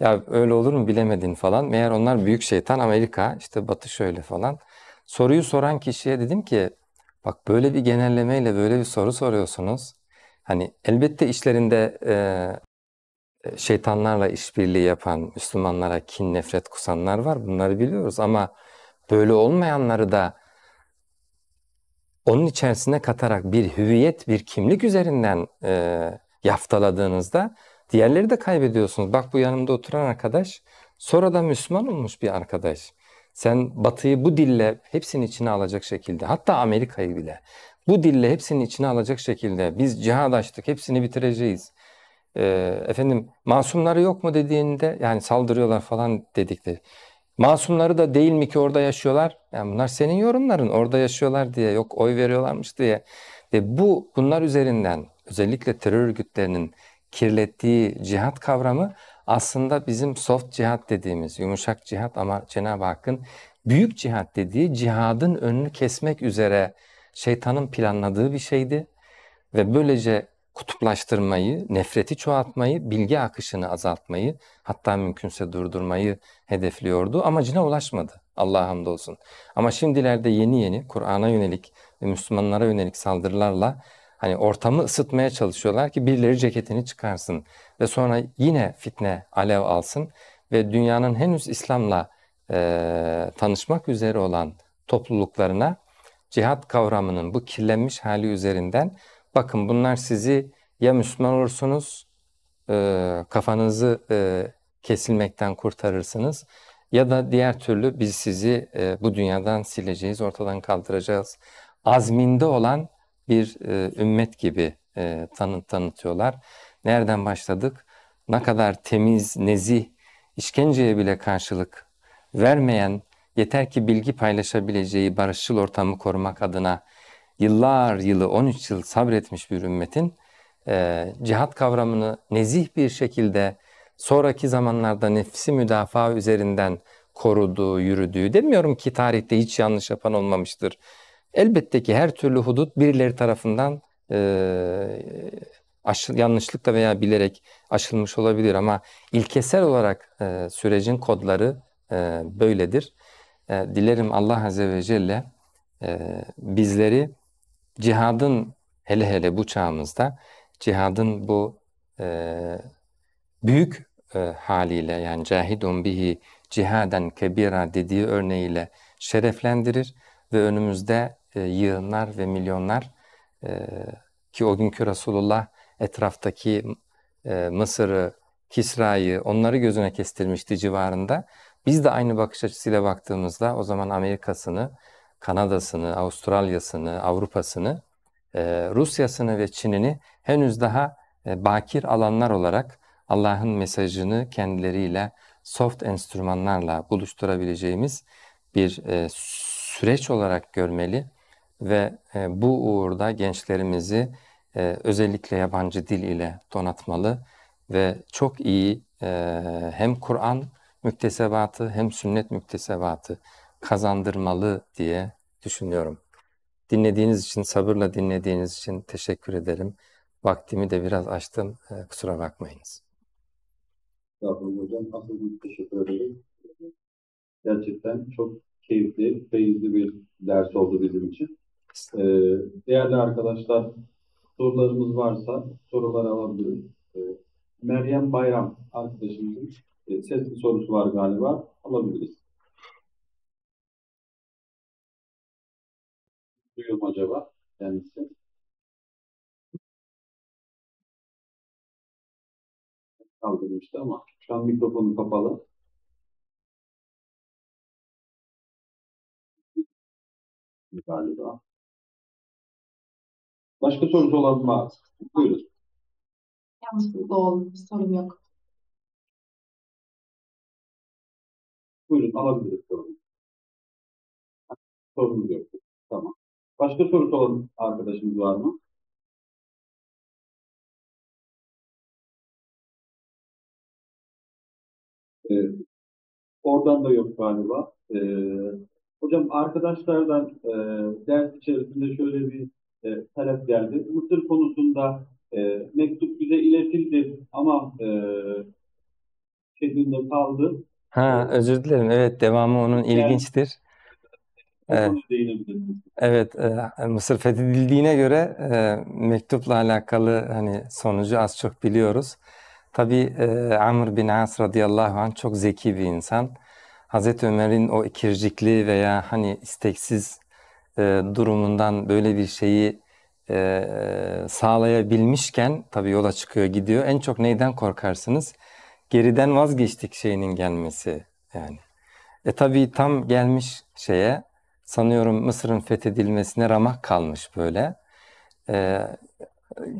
S1: ya öyle olur mu bilemedin falan. Meğer onlar büyük şeytan Amerika işte batı şöyle falan. Soruyu soran kişiye dedim ki bak böyle bir genellemeyle böyle bir soru soruyorsunuz. Hani elbette işlerinde e, e şeytanlarla işbirliği yapan, Müslümanlara kin, nefret kusanlar var. Bunları biliyoruz ama böyle olmayanları da onun içerisine katarak bir hüviyet, bir kimlik üzerinden e, yaftaladığınızda diğerleri de kaybediyorsunuz. Bak bu yanımda oturan arkadaş sonra da Müslüman olmuş bir arkadaş. Sen batıyı bu dille hepsinin içine alacak şekilde hatta Amerika'yı bile bu dille hepsinin içine alacak şekilde biz cihad açtık hepsini bitireceğiz. Ee, efendim masumları yok mu dediğinde yani saldırıyorlar falan dedikleri. Masumları da değil mi ki orada yaşıyorlar? Yani bunlar senin yorumların orada yaşıyorlar diye yok oy veriyorlarmış diye. Ve bu bunlar üzerinden özellikle terör örgütlerinin kirlettiği cihat kavramı aslında bizim soft cihat dediğimiz yumuşak cihat ama Cenab-ı Hakk'ın büyük cihat dediği cihadın önünü kesmek üzere şeytanın planladığı bir şeydi. Ve böylece kutuplaştırmayı, nefreti çoğaltmayı, bilgi akışını azaltmayı, hatta mümkünse durdurmayı hedefliyordu. Amacına ulaşmadı Allah'a hamdolsun. Ama şimdilerde yeni yeni Kur'an'a yönelik ve Müslümanlara yönelik saldırılarla hani ortamı ısıtmaya çalışıyorlar ki birileri ceketini çıkarsın ve sonra yine fitne alev alsın ve dünyanın henüz İslam'la e, tanışmak üzere olan topluluklarına cihat kavramının bu kirlenmiş hali üzerinden Bakın bunlar sizi ya Müslüman olursunuz, e, kafanızı e, kesilmekten kurtarırsınız ya da diğer türlü biz sizi e, bu dünyadan sileceğiz, ortadan kaldıracağız. Azminde olan bir e, ümmet gibi e, tanı, tanıtıyorlar. Nereden başladık? Ne kadar temiz, nezih, işkenceye bile karşılık vermeyen, yeter ki bilgi paylaşabileceği barışçıl ortamı korumak adına yıllar yılı 13 yıl sabretmiş bir ümmetin e, cihat kavramını nezih bir şekilde sonraki zamanlarda nefsi müdafaa üzerinden koruduğu, yürüdüğü demiyorum ki tarihte hiç yanlış yapan olmamıştır. Elbette ki her türlü hudut birileri tarafından e, aşıl, yanlışlıkla veya bilerek aşılmış olabilir ama ilkesel olarak e, sürecin kodları e, böyledir. E, dilerim Allah Azze ve Celle e, bizleri cihadın hele hele bu çağımızda cihadın bu e, büyük e, haliyle yani cahidun bihi cihaden kebira dediği örneğiyle şereflendirir ve önümüzde e, yığınlar ve milyonlar e, ki o günkü Resulullah etraftaki e, Mısır'ı, Kisra'yı onları gözüne kestirmişti civarında. Biz de aynı bakış açısıyla baktığımızda o zaman Amerika'sını, Kanada'sını, Avustralya'sını, Avrupa'sını, e, Rusya'sını ve Çin'ini henüz daha e, bakir alanlar olarak Allah'ın mesajını kendileriyle soft enstrümanlarla buluşturabileceğimiz bir e, süreç olarak görmeli ve bu uğurda gençlerimizi özellikle yabancı dil ile donatmalı ve çok iyi hem Kur'an müktesebatı hem sünnet müktesebatı kazandırmalı diye düşünüyorum. Dinlediğiniz için, sabırla dinlediğiniz için teşekkür ederim. Vaktimi de biraz açtım. Ee,
S2: kusura bakmayınız. Estağfurullah hocam. Aslında teşekkür ederim. Gerçekten çok keyifli, feyizli bir ders oldu bizim için. Ee, değerli arkadaşlar, sorularımız varsa sorular alabiliriz.
S3: Ee, Meryem Bayram arkadaşımızın e, sesli sorusu var galiba. Alabiliriz. muyum acaba kendisi? Kaldırmıştı ama şu an mikrofonu kapalı. Galiba. Başka sorusu olan var. Buyurun. Yanlışlıkla oldu. Sorum yok. Buyurun alabiliriz sorumu. Sorun yok. Tamam. Başka soru olan arkadaşımız var mı? Ee, oradan da yok galiba. Ee, hocam arkadaşlardan e, ders
S2: içerisinde şöyle bir e, talep geldi. Mısır konusunda e, mektup bize iletildi ama e, şeklinde kaldı. Ha, özür
S1: dilerim. Evet, devamı onun Yani ilginçtir. Evet. evet, e, Mısır fethedildiğine göre e, mektupla alakalı hani sonucu az çok biliyoruz. Tabi e, Amr bin As radıyallahu anh çok zeki bir insan. Hazreti Ömer'in o ikircikli veya hani isteksiz durumundan böyle bir şeyi sağlayabilmişken tabi yola çıkıyor gidiyor. En çok neyden korkarsınız? Geriden vazgeçtik şeyinin gelmesi yani. E tabi tam gelmiş şeye sanıyorum Mısır'ın fethedilmesine ramak kalmış böyle. E,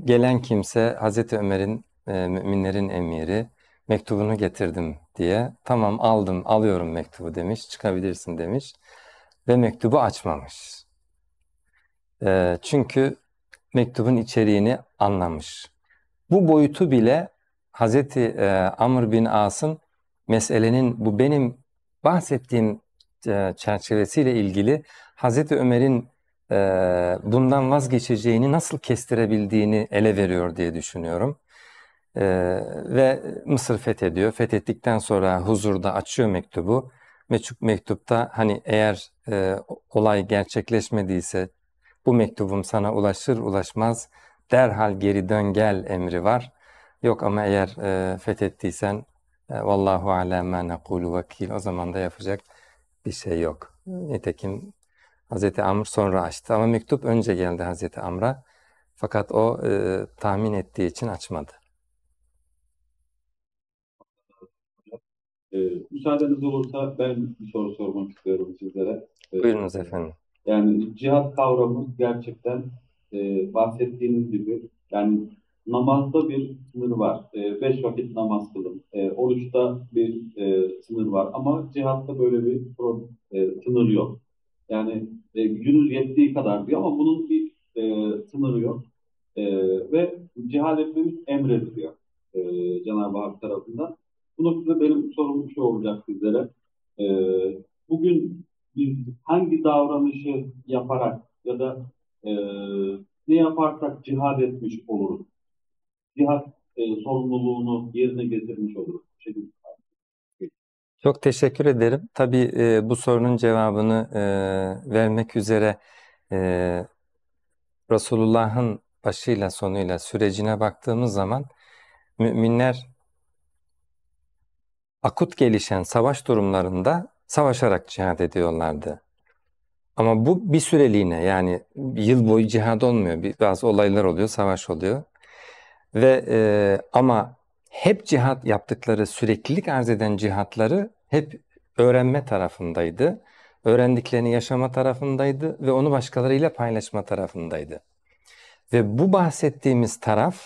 S1: gelen kimse Hazreti Ömer'in e, müminlerin emiri mektubunu getirdim diye tamam aldım alıyorum mektubu demiş çıkabilirsin demiş ve mektubu açmamış. E, çünkü mektubun içeriğini anlamış. Bu boyutu bile Hazreti e, Amr bin As'ın meselenin bu benim bahsettiğim e, çerçevesiyle ilgili Hazreti Ömer'in e, bundan vazgeçeceğini nasıl kestirebildiğini ele veriyor diye düşünüyorum. E, ve Mısır fethediyor. Fethettikten sonra huzurda açıyor mektubu. Meçhuk mektupta hani eğer e, olay gerçekleşmediyse bu mektubum sana ulaşır ulaşmaz derhal geri dön gel emri var. Yok ama eğer e, fethettiysen e, vallahu alem ma nekulu vekil o zaman da yapacak bir şey yok. Nitekim Hazreti Amr sonra açtı ama mektup önce geldi Hazreti Amr'a. Fakat o e, tahmin ettiği için açmadı.
S2: E, müsaadeniz olursa ben bir soru sormak istiyorum sizlere. E, Buyurunuz efendim. Yani cihat kavramı gerçekten e, bahsettiğiniz gibi yani namazda bir sınır var. E, beş vakit namaz kılın. E, oruçta bir e, sınır var. Ama cihatta böyle bir e, sınır yok. Yani e, gücünüz yettiği kadar diyor ama bunun bir e, sınırı yok. E, ve cihad etmemiz emrediliyor e, Cenab-ı Hak tarafından. Bu noktada benim sorum şu olacak sizlere. E, bugün biz hangi davranışı yaparak ya da e, ne yaparsak cihad etmiş oluruz? cihat e, sorumluluğunu yerine getirmiş oluruz. Şekilde.
S1: Çok teşekkür ederim. Tabii e, bu sorunun cevabını e, vermek üzere e, Resulullah'ın başıyla sonuyla sürecine baktığımız zaman müminler akut gelişen savaş durumlarında savaşarak cihad ediyorlardı. Ama bu bir süreliğine yani yıl boyu cihad olmuyor. Bazı olaylar oluyor, savaş oluyor. Ve e, ama hep cihat yaptıkları, süreklilik arz eden cihatları hep öğrenme tarafındaydı. Öğrendiklerini yaşama tarafındaydı ve onu başkalarıyla paylaşma tarafındaydı. Ve bu bahsettiğimiz taraf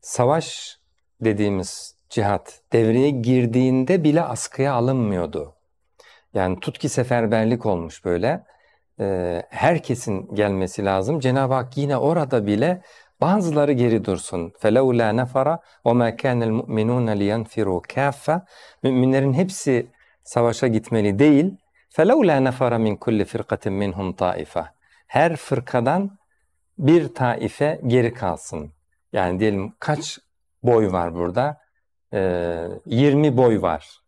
S1: savaş dediğimiz cihat devreye girdiğinde bile askıya alınmıyordu. Yani tut ki seferberlik olmuş böyle. Ee, herkesin gelmesi lazım. Cenab-ı Hak yine orada bile Bazıları geri dursun. فَلَوْلَا نَفَرَ وَمَا كَانَ الْمُؤْمِنُونَ لِيَنْفِرُوا كَافَّ Müminlerin hepsi savaşa gitmeli değil. فَلَوْلَا نَفَرَ مِنْ كُلِّ فِرْقَةٍ مِنْهُمْ طَائِفَةً Her fırkadan bir taife geri kalsın. Yani diyelim kaç boy var burada? Ee, 20 boy var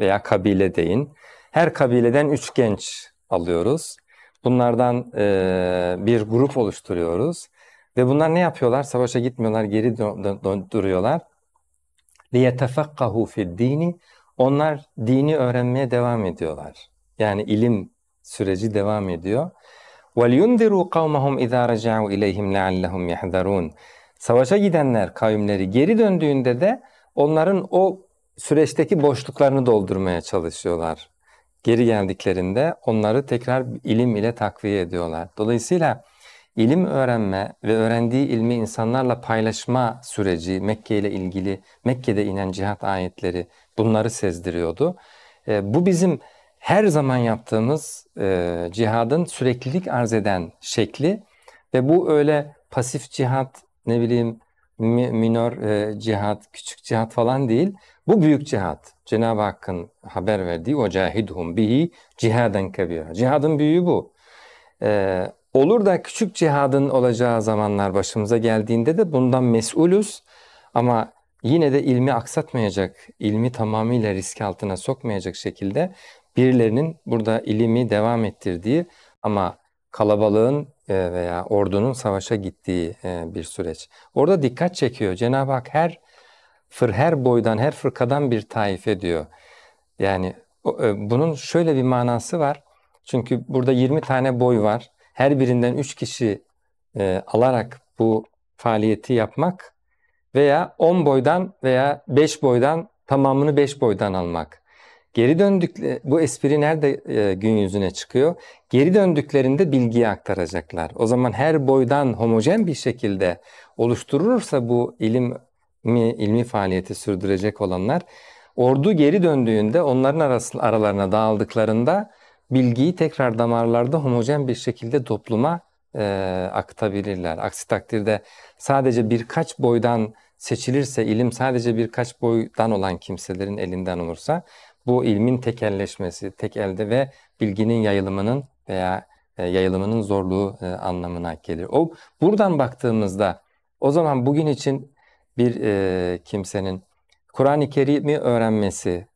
S1: veya kabile deyin. Her kabileden 3 genç alıyoruz. Bunlardan e, bir grup oluşturuyoruz. Ve bunlar ne yapıyorlar? Savaşa gitmiyorlar, geri duruyorlar. لِيَتَفَقَّهُ فِي dini Onlar dini öğrenmeye devam ediyorlar. Yani ilim süreci devam ediyor. وَلْيُنْذِرُوا قَوْمَهُمْ اِذَا رَجَعُوا اِلَيْهِمْ لَعَلَّهُمْ يَحْذَرُونَ Savaşa gidenler kavimleri geri döndüğünde de onların o süreçteki boşluklarını doldurmaya çalışıyorlar. Geri geldiklerinde onları tekrar ilim ile takviye ediyorlar. Dolayısıyla İlim öğrenme ve öğrendiği ilmi insanlarla paylaşma süreci, Mekke ile ilgili, Mekke'de inen cihat ayetleri bunları sezdiriyordu. E, bu bizim her zaman yaptığımız e, cihadın süreklilik arz eden şekli ve bu öyle pasif cihat, ne bileyim minor e, cihat, küçük cihat falan değil. Bu büyük cihat. Cenab-ı Hakk'ın haber verdiği o cahidhum bihi cihaden kebira. Cihadın büyüğü bu. Ee, Olur da küçük cihadın olacağı zamanlar başımıza geldiğinde de bundan mesulüz ama yine de ilmi aksatmayacak, ilmi tamamıyla risk altına sokmayacak şekilde birilerinin burada ilimi devam ettirdiği ama kalabalığın e, veya ordunun savaşa gittiği e, bir süreç. Orada dikkat çekiyor. Cenab-ı Hak her fır her boydan, her fırkadan bir taife diyor. Yani e, bunun şöyle bir manası var. Çünkü burada 20 tane boy var her birinden üç kişi e, alarak bu faaliyeti yapmak veya 10 boydan veya 5 boydan tamamını 5 boydan almak. Geri döndükleri bu espri nerede e, gün yüzüne çıkıyor? Geri döndüklerinde bilgiyi aktaracaklar. O zaman her boydan homojen bir şekilde oluşturursa bu ilim mi ilmi faaliyeti sürdürecek olanlar ordu geri döndüğünde onların arası, aralarına dağıldıklarında bilgiyi tekrar damarlarda homojen bir şekilde topluma e, aktabilirler. Aksi takdirde sadece birkaç boydan seçilirse ilim sadece birkaç boydan olan kimselerin elinden olursa bu ilmin tekelleşmesi, tek elde ve bilginin yayılımının veya e, yayılımının zorluğu e, anlamına gelir. O buradan baktığımızda o zaman bugün için bir e, kimsenin Kur'an-ı Kerim'i öğrenmesi,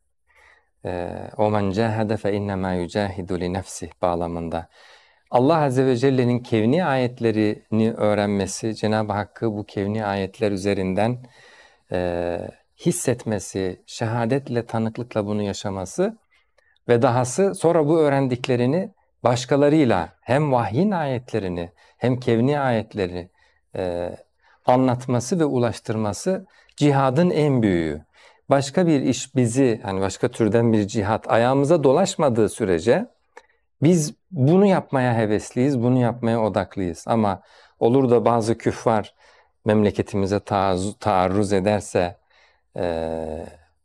S1: وَمَنْ جَاهَدَ فَاِنَّمَا يُجَاهِدُ لِنَفْسِهِ bağlamında. Allah Azze ve Celle'nin kevni ayetlerini öğrenmesi, Cenab-ı Hakk'ı bu kevni ayetler üzerinden e, hissetmesi, şehadetle, tanıklıkla bunu yaşaması ve dahası sonra bu öğrendiklerini başkalarıyla hem vahyin ayetlerini hem kevni ayetleri e, anlatması ve ulaştırması cihadın en büyüğü başka bir iş bizi hani başka türden bir cihat ayağımıza dolaşmadığı sürece biz bunu yapmaya hevesliyiz, bunu yapmaya odaklıyız. Ama olur da bazı küffar memleketimize taarruz, taarruz ederse e,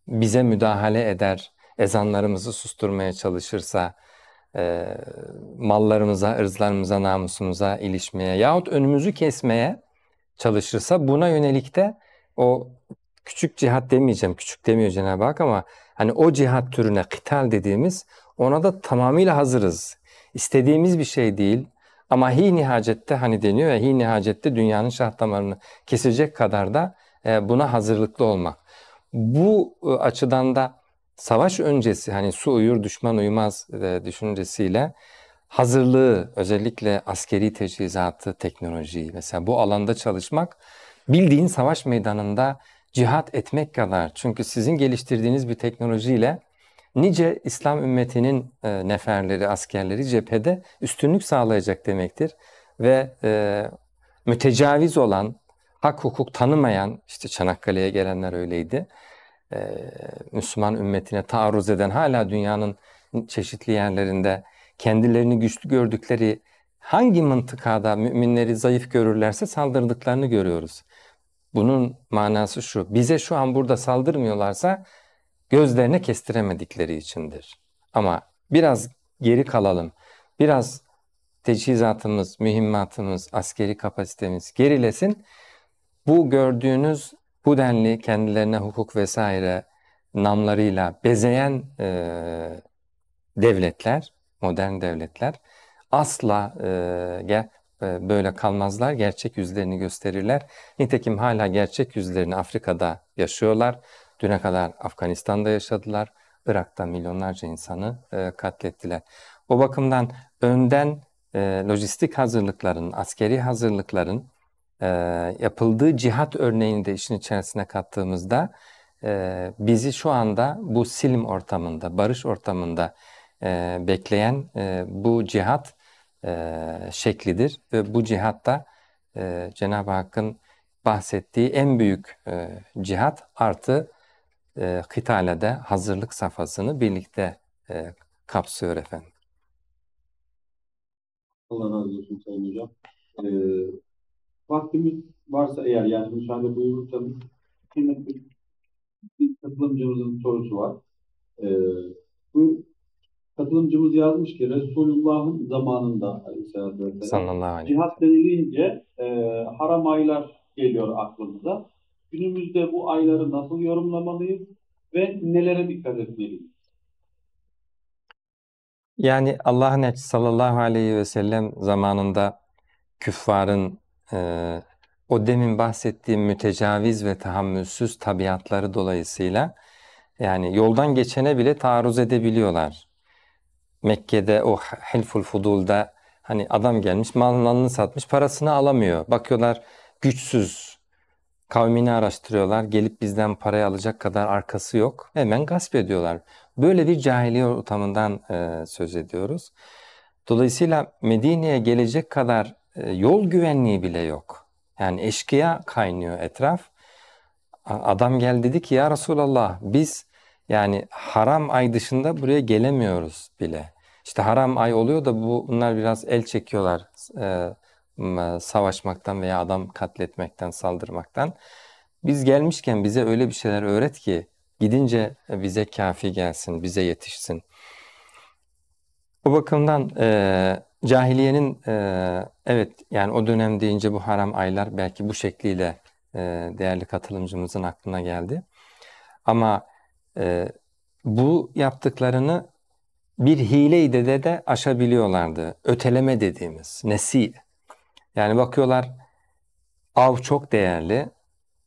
S1: bize müdahale eder, ezanlarımızı susturmaya çalışırsa, e, mallarımıza, ırzlarımıza, namusumuza ilişmeye yahut önümüzü kesmeye çalışırsa buna yönelik de o küçük cihat demeyeceğim. Küçük demiyor Cenab-ı Hak ama hani o cihat türüne kital dediğimiz ona da tamamıyla hazırız. İstediğimiz bir şey değil. Ama hi hacette hani deniyor ya hi hacette dünyanın şah damarını kesecek kadar da e, buna hazırlıklı olmak. Bu e, açıdan da savaş öncesi hani su uyur düşman uyumaz e, düşüncesiyle hazırlığı özellikle askeri teçhizatı, teknolojiyi mesela bu alanda çalışmak bildiğin savaş meydanında cihat etmek kadar. Çünkü sizin geliştirdiğiniz bir teknolojiyle nice İslam ümmetinin e, neferleri, askerleri cephede üstünlük sağlayacak demektir. Ve e, mütecaviz olan, hak hukuk tanımayan, işte Çanakkale'ye gelenler öyleydi. E, Müslüman ümmetine taarruz eden hala dünyanın çeşitli yerlerinde kendilerini güçlü gördükleri hangi mıntıkada müminleri zayıf görürlerse saldırdıklarını görüyoruz. Bunun manası şu, bize şu an burada saldırmıyorlarsa gözlerine kestiremedikleri içindir. Ama biraz geri kalalım, biraz teçhizatımız, mühimmatımız, askeri kapasitemiz gerilesin. Bu gördüğünüz bu denli kendilerine hukuk vesaire namlarıyla bezeyen e, devletler, modern devletler asla e, e, böyle kalmazlar, gerçek yüzlerini gösterirler. Nitekim hala gerçek yüzlerini Afrika'da yaşıyorlar. Düne kadar Afganistan'da yaşadılar. Irak'ta milyonlarca insanı e, katlettiler. O bakımdan önden e, lojistik hazırlıkların, askeri hazırlıkların yapıldığı cihat örneğini de işin içerisine kattığımızda bizi şu anda bu silim ortamında, barış ortamında bekleyen bu cihat e, şeklidir. Ve bu cihatta e, Cenab-ı Hakk'ın bahsettiği en büyük e, cihat artı e, kitalede hazırlık safhasını birlikte e, kapsıyor efendim.
S2: Allah razı olsun Sayın Hocam. Ee, vaktimiz varsa eğer yani müsaade buyurursa kıymetli bir katılımcımızın sorusu var. Ee, bu katılımcımız yazmış ki Resulullah'ın zamanında cihat denilince e, haram aylar geliyor aklımıza. Günümüzde bu ayları nasıl yorumlamalıyız ve nelere dikkat etmeliyiz?
S1: Yani Allah'ın elçisi sallallahu aleyhi ve sellem zamanında küffarın e, o demin bahsettiğim mütecaviz ve tahammülsüz tabiatları dolayısıyla yani yoldan geçene bile taarruz edebiliyorlar. Mekke'de o Hilful Fudul'da hani adam gelmiş malını satmış parasını alamıyor. Bakıyorlar güçsüz kavmini araştırıyorlar. Gelip bizden parayı alacak kadar arkası yok. Hemen gasp ediyorlar. Böyle bir cahiliye ortamından e, söz ediyoruz. Dolayısıyla Medine'ye gelecek kadar e, yol güvenliği bile yok. Yani eşkıya kaynıyor etraf. Adam geldi dedi ki ya Resulallah biz yani haram ay dışında buraya gelemiyoruz bile. İşte haram ay oluyor da bu, bunlar biraz el çekiyorlar e, savaşmaktan veya adam katletmekten, saldırmaktan. Biz gelmişken bize öyle bir şeyler öğret ki gidince bize kafi gelsin, bize yetişsin. Bu bakımdan e, cahiliyenin e, evet yani o dönem deyince bu haram aylar belki bu şekliyle e, değerli katılımcımızın aklına geldi. Ama e, bu yaptıklarını bir hileydi de de aşabiliyorlardı. Öteleme dediğimiz nesi. Yani bakıyorlar av çok değerli,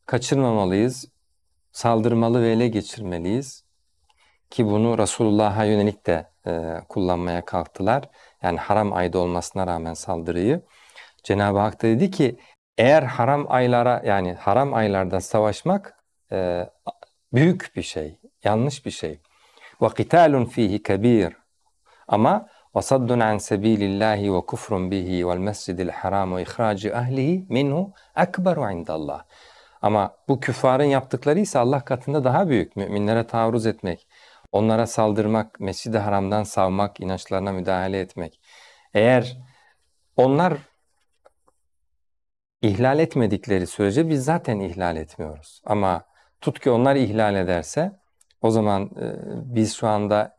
S1: kaçırmamalıyız, saldırmalı ve ele geçirmeliyiz. Ki bunu Resulullah'a yönelik de e, kullanmaya kalktılar. Yani haram ayda olmasına rağmen saldırıyı. Cenab-ı Hak da dedi ki eğer haram aylara yani haram aylarda savaşmak e, büyük bir şey yanlış bir şey. Ve kitalun fihi kebir. Ama ve saddun an sabilillahi ve kufrun bihi vel mescidil haram ve ihraci ahlihi minhu ekberu indallah. Ama bu küffarın yaptıkları ise Allah katında daha büyük. Müminlere taarruz etmek, onlara saldırmak, Mescid-i Haram'dan savmak, inançlarına müdahale etmek. Eğer onlar ihlal etmedikleri sürece biz zaten ihlal etmiyoruz. Ama tut ki onlar ihlal ederse o zaman e, biz şu anda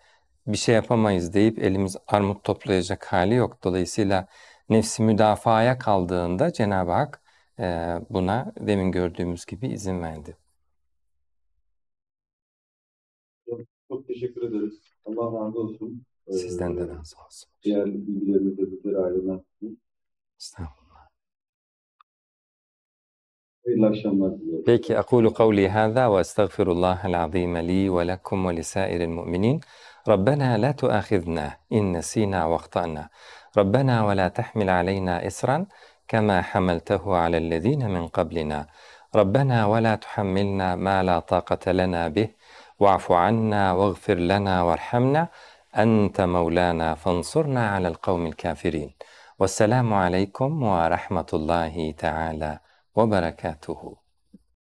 S1: bir şey yapamayız deyip elimiz armut toplayacak hali yok. Dolayısıyla nefsi müdafaya kaldığında Cenab-ı Hak e, buna demin gördüğümüz gibi izin verdi.
S2: Çok teşekkür ederiz. Allah razı olsun. Sizden de ee, razı olsun. Diğer bilgilerimizi bizlere aydınlattınız. Estağfurullah.
S1: بك أقول قولي هذا وأستغفر الله العظيم لي ولكم ولسائر المؤمنين ربنا لا تؤاخذنا إن نسينا واخطأنا ربنا ولا تحمل علينا إسرا كما حملته على الذين من قبلنا ربنا ولا تحملنا ما لا طاقة لنا به واعف عنا واغفر لنا وارحمنا أنت مولانا فانصرنا على القوم الكافرين والسلام عليكم ورحمة الله تعالى وبركاته